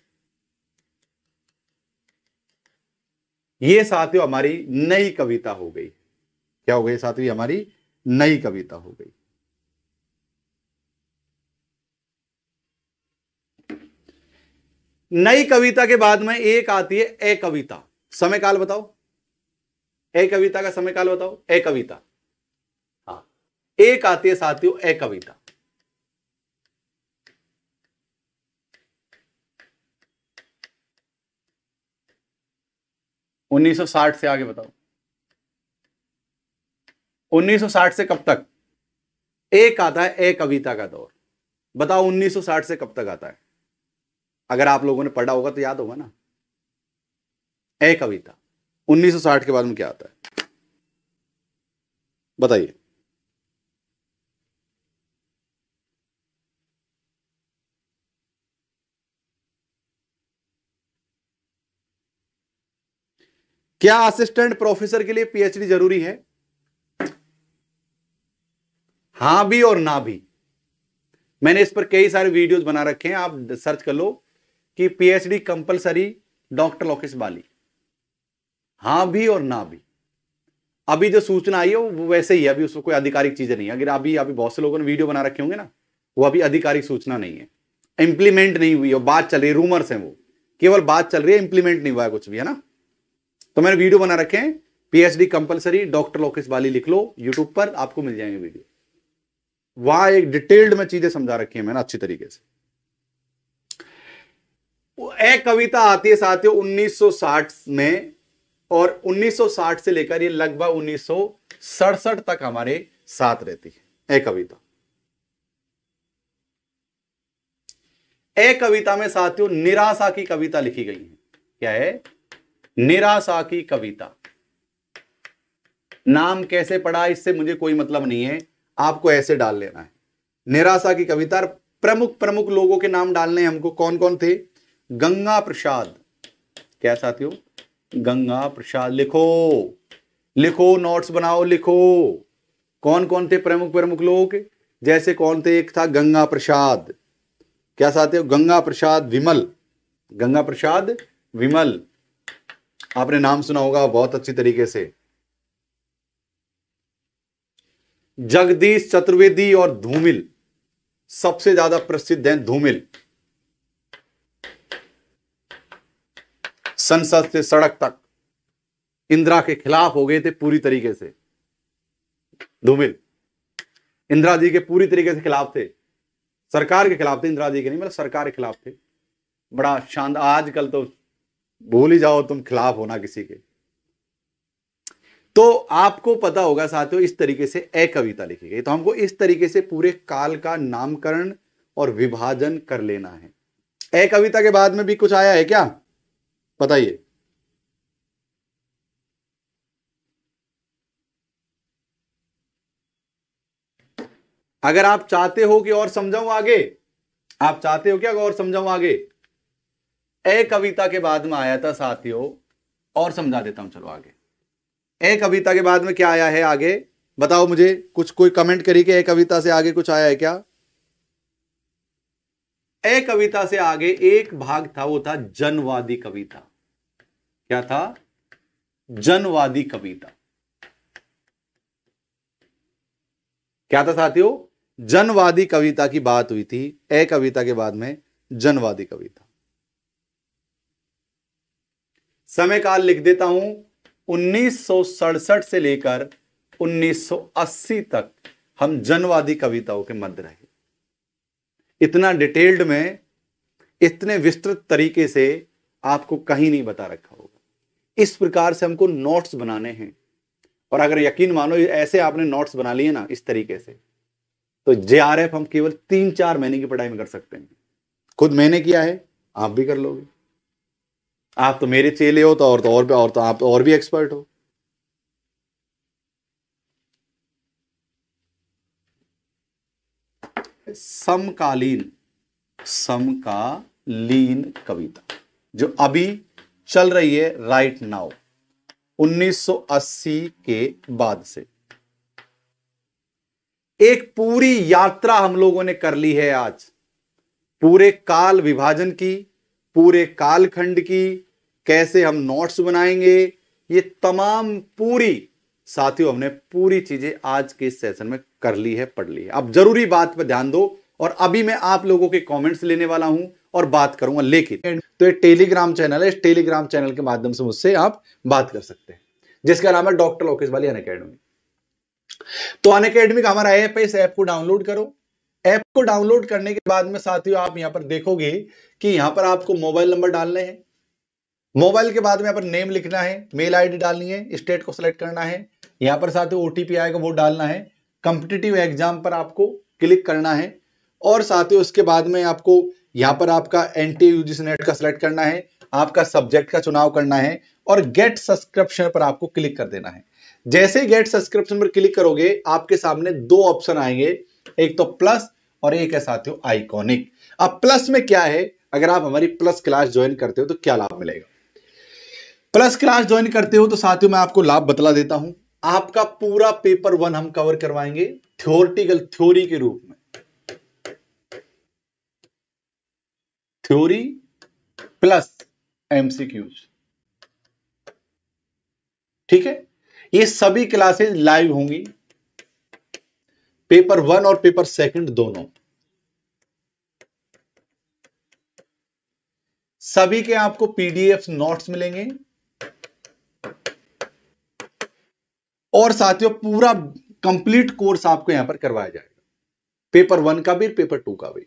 ये साथियों हमारी नई कविता हो गई क्या हो गई साथियों हमारी नई कविता हो गई नई कविता के बाद में एक आती है ए कविता समय काल बताओ ए कविता का समय काल बताओ ए कविता हाँ एक आती है साथियों ए कविता उन्नीस सौ साठ से आगे बताओ उन्नीस सौ साठ से कब तक एक आता है ए कविता का दौर बताओ उन्नीस सौ साठ से कब तक आता है अगर आप लोगों ने पढ़ा होगा तो याद होगा ना ए कविता 1960 के बाद में क्या आता है बताइए क्या असिस्टेंट प्रोफेसर के लिए पीएचडी जरूरी है हां भी और ना भी मैंने इस पर कई सारे वीडियोस बना रखे हैं आप सर्च कर लो कि PhD compulsory doctor Lokesh Bali हां भी और ना भी अभी जो सूचना आई है वो वैसे ही है अभी उसमें कोई आधिकारिक चीजें नहीं है अगर अभी अभी बहुत से लोगों ने वीडियो बना रखे होंगे ना वो अभी आधिकारिक सूचना नहीं है इंप्लीमेंट नहीं हुई है बात चल रही है रूमर्स हैं वो केवल बात चल रही है इंप्लीमेंट नहीं हुआ है कुछ भी है ना तो मैंने वीडियो बना रखे हैं PhD compulsory doctor Lokesh Bali लिख लो यूट्यूब पर आपको मिल जाएंगे वीडियो वहां एक डिटेल्ड में चीजें समझा रखी है मैंने अच्छी तरीके से ए कविता आती है साथियों 1960 में और 1960 से लेकर ये लगभग उन्नीस तक हमारे साथ रहती है ए कविता ए कविता में साथियों निराशा की कविता लिखी गई है क्या है निराशा की कविता नाम कैसे पड़ा इससे मुझे कोई मतलब नहीं है आपको ऐसे डाल लेना है निराशा की कविता प्रमुख प्रमुख लोगों के नाम डालने हमको कौन कौन थे गंगा प्रसाद क्या साथियों गंगा प्रसाद लिखो लिखो नोट्स बनाओ लिखो कौन कौन थे प्रमुख प्रमुख लोग जैसे कौन थे एक था गंगा प्रसाद क्या साथियों गंगा प्रसाद विमल गंगा प्रसाद विमल आपने नाम सुना होगा बहुत अच्छी तरीके से जगदीश चतुर्वेदी और धूमिल सबसे ज्यादा प्रसिद्ध हैं धूमिल संसद से सड़क तक इंदिरा के खिलाफ हो गए थे पूरी तरीके से धूमिल इंदिरा जी के पूरी तरीके से खिलाफ थे सरकार के खिलाफ थे इंदिरा जी के नहीं मतलब सरकार के खिलाफ थे बड़ा शानदार आजकल तो भूल ही जाओ तुम खिलाफ होना किसी के तो आपको पता होगा साथियों इस तरीके से ए कविता लिखी गई तो हमको इस तरीके से पूरे काल का नामकरण और विभाजन कर लेना है ए कविता के बाद में भी कुछ आया है क्या बताइए अगर आप चाहते हो कि और समझाऊं आगे आप चाहते हो क्या और समझाऊं आगे ए कविता के बाद में आया था साथियों और समझा देता हूं चलो आगे ए कविता के बाद में क्या आया है आगे बताओ मुझे कुछ कोई कमेंट करी कि ए कविता से आगे कुछ आया है क्या ए कविता से आगे एक भाग था वो था जनवादी कविता क्या था जनवादी कविता क्या था साथियों जनवादी कविता की बात हुई थी ए कविता के बाद में जनवादी कविता समय काल लिख देता हूं उन्नीस से लेकर 1980 तक हम जनवादी कविताओं के मध्य रहे इतना डिटेल्ड में इतने विस्तृत तरीके से आपको कहीं नहीं बता रखा होगा इस प्रकार से हमको नोट्स बनाने हैं और अगर यकीन मानो ऐसे आपने नोट्स बना लिए ना इस तरीके से तो जे आर एफ हम केवल तीन चार महीने की पढ़ाई में कर सकते हैं खुद मैंने किया है आप भी कर लोगे आप तो मेरे चेले हो तो और तो और, और तो आप तो और भी एक्सपर्ट हो समकालीन समकालीन कविता जो अभी चल रही है राइट नाउ 1980 के बाद से एक पूरी यात्रा हम लोगों ने कर ली है आज पूरे काल विभाजन की पूरे कालखंड की कैसे हम नोट्स बनाएंगे ये तमाम पूरी साथियों हमने पूरी चीजें आज के सेशन में कर ली है पढ़ ली है अब जरूरी बात पर ध्यान दो और अभी मैं आप लोगों के कमेंट्स लेने वाला हूं और बात करूंगा लेकिन तो ये टेलीग्राम चैनल है इस टेलीग्राम चैनल के माध्यम से मुझसे आप बात कर सकते हैं जिसका नाम है डॉक्टर लोकेश वाली अन अकेडमी तो अन अकेडमी का हमारा ऐप है इस ऐप को डाउनलोड करो ऐप को डाउनलोड करने के बाद में साथियों आप यहां पर देखोगे कि यहां पर आपको मोबाइल नंबर डालने हैं मोबाइल के बाद में यहां पर नेम लिखना है मेल आईडी डालनी है स्टेट को सिलेक्ट करना है यहां पर साथ ही ओटीपी आएगा वो डालना है कंपिटेटिव एग्जाम पर आपको क्लिक करना है और साथ ही उसके बाद में आपको यहाँ पर आपका एन टी नेट का सिलेक्ट करना है आपका सब्जेक्ट का चुनाव करना है और गेट सब्सक्रिप्शन पर आपको क्लिक कर देना है जैसे गेट सब्सक्रिप्शन पर क्लिक करोगे आपके सामने दो ऑप्शन आएंगे एक तो प्लस और एक है साथियों आइकॉनिक अब प्लस में क्या है अगर आप हमारी प्लस क्लास ज्वाइन करते हो तो क्या लाभ मिलेगा प्लस क्लास ज्वाइन करते हो तो साथियों मैं आपको लाभ बतला देता हूं आपका पूरा पेपर वन हम कवर करवाएंगे थ्योरिटिकल थ्योरी के रूप में थ्योरी प्लस एमसीक्यूज ठीक है ये सभी क्लासेस लाइव होंगी पेपर वन और पेपर सेकंड दोनों सभी के आपको पीडीएफ नोट्स मिलेंगे और साथियों पूरा कंप्लीट कोर्स आपको यहां पर करवाया जाएगा पेपर वन का भी पेपर टू का भी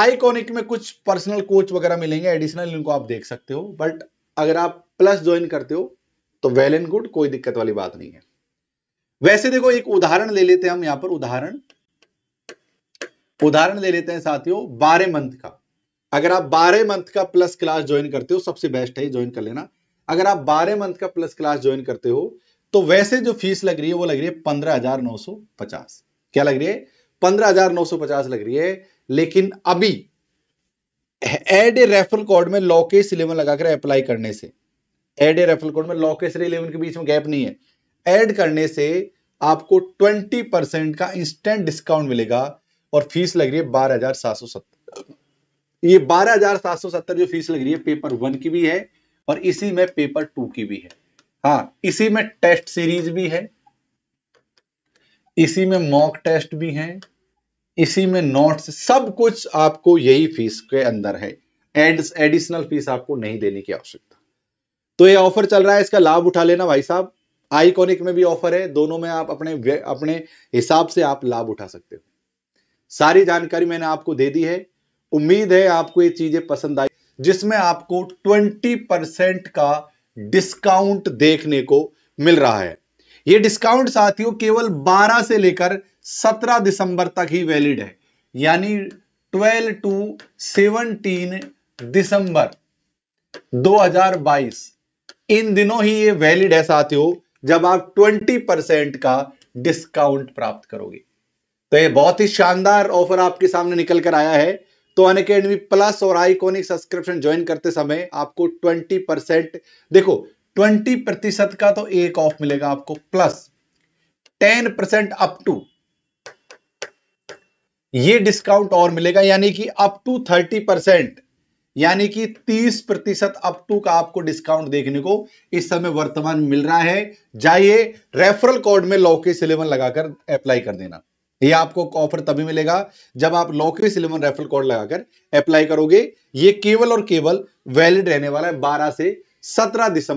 आईकॉनिक में कुछ पर्सनल कोच वगैरह मिलेंगे एडिशनल इनको आप देख सकते हो बट अगर आप प्लस ज्वाइन करते हो तो वेल एंड गुड कोई दिक्कत वाली बात नहीं है वैसे देखो एक उदाहरण ले लेते हैं हम यहां पर उदाहरण उदाहरण ले लेते हैं साथियों बारह मंथ का अगर आप बारह मंथ का प्लस क्लास ज्वाइन करते हो सबसे बेस्ट है ज्वाइन कर लेना अगर आप बारह मंथ का प्लस क्लास ज्वाइन करते हो तो वैसे जो फीस लग रही है वो लग रही है पंद्रह हजार नौ सौ पचास क्या लग रही है पंद्रह हजार नौ सौ पचास लग रही है लेकिन अभी एड ए रेफरल कोड में लॉकेस इलेवन लगाकर अप्लाई करने से एड ए रेफरल कोड में लॉकेस इलेवन के बीच में गैप नहीं है एड करने से आपको ट्वेंटी परसेंट का इंस्टेंट डिस्काउंट मिलेगा और फीस लग रही है बारह हजार सात सौ सत्तर ये बारह हजार सात सौ सत्तर जो फीस लग रही है पेपर वन की भी है और इसी में पेपर टू की भी है हाँ इसी में टेस्ट सीरीज भी है इसी में मॉक टेस्ट भी है इसी में नोट्स सब कुछ आपको यही फीस के अंदर है एड्स एडिशनल फीस आपको नहीं देने की आवश्यकता तो ये ऑफर चल रहा है इसका लाभ उठा लेना भाई साहब आइकॉनिक में भी ऑफर है दोनों में आप अपने अपने हिसाब से आप लाभ उठा सकते हो सारी जानकारी मैंने आपको दे दी है उम्मीद है आपको ये चीजें पसंद आई जिसमें आपको ट्वेंटी का हम्म। डिस्काउंट देखने को मिल रहा है यह डिस्काउंट साथियों केवल 12 से लेकर 17 दिसंबर तक ही वैलिड है यानी 12 टू 17 दिसंबर 2022 इन दिनों ही ये वैलिड है साथियों जब आप 20 परसेंट का डिस्काउंट प्राप्त करोगे तो ये बहुत ही शानदार ऑफर आपके सामने निकल कर आया है तो अन अकेडमी प्लस और आइकॉनिक सब्सक्रिप्शन ज्वाइन करते समय आपको 20 परसेंट देखो 20 प्रतिशत का तो एक ऑफ मिलेगा आपको प्लस 10 परसेंट अप टू ये डिस्काउंट और मिलेगा यानी कि अप टू 30 परसेंट यानी कि 30 प्रतिशत अप टू का आपको डिस्काउंट देखने को इस समय वर्तमान मिल रहा है जाइए रेफरल कोड में लौकेश इलेवन लगाकर अप्लाई कर देना ये आपको ऑफर तभी मिलेगा जब आप लॉकेस सिलेमन रेफरल कोड लगाकर अप्लाई करोगे ये केवल और केवल वैलिड रहने वाला है बारह से सत्रह दिसंबर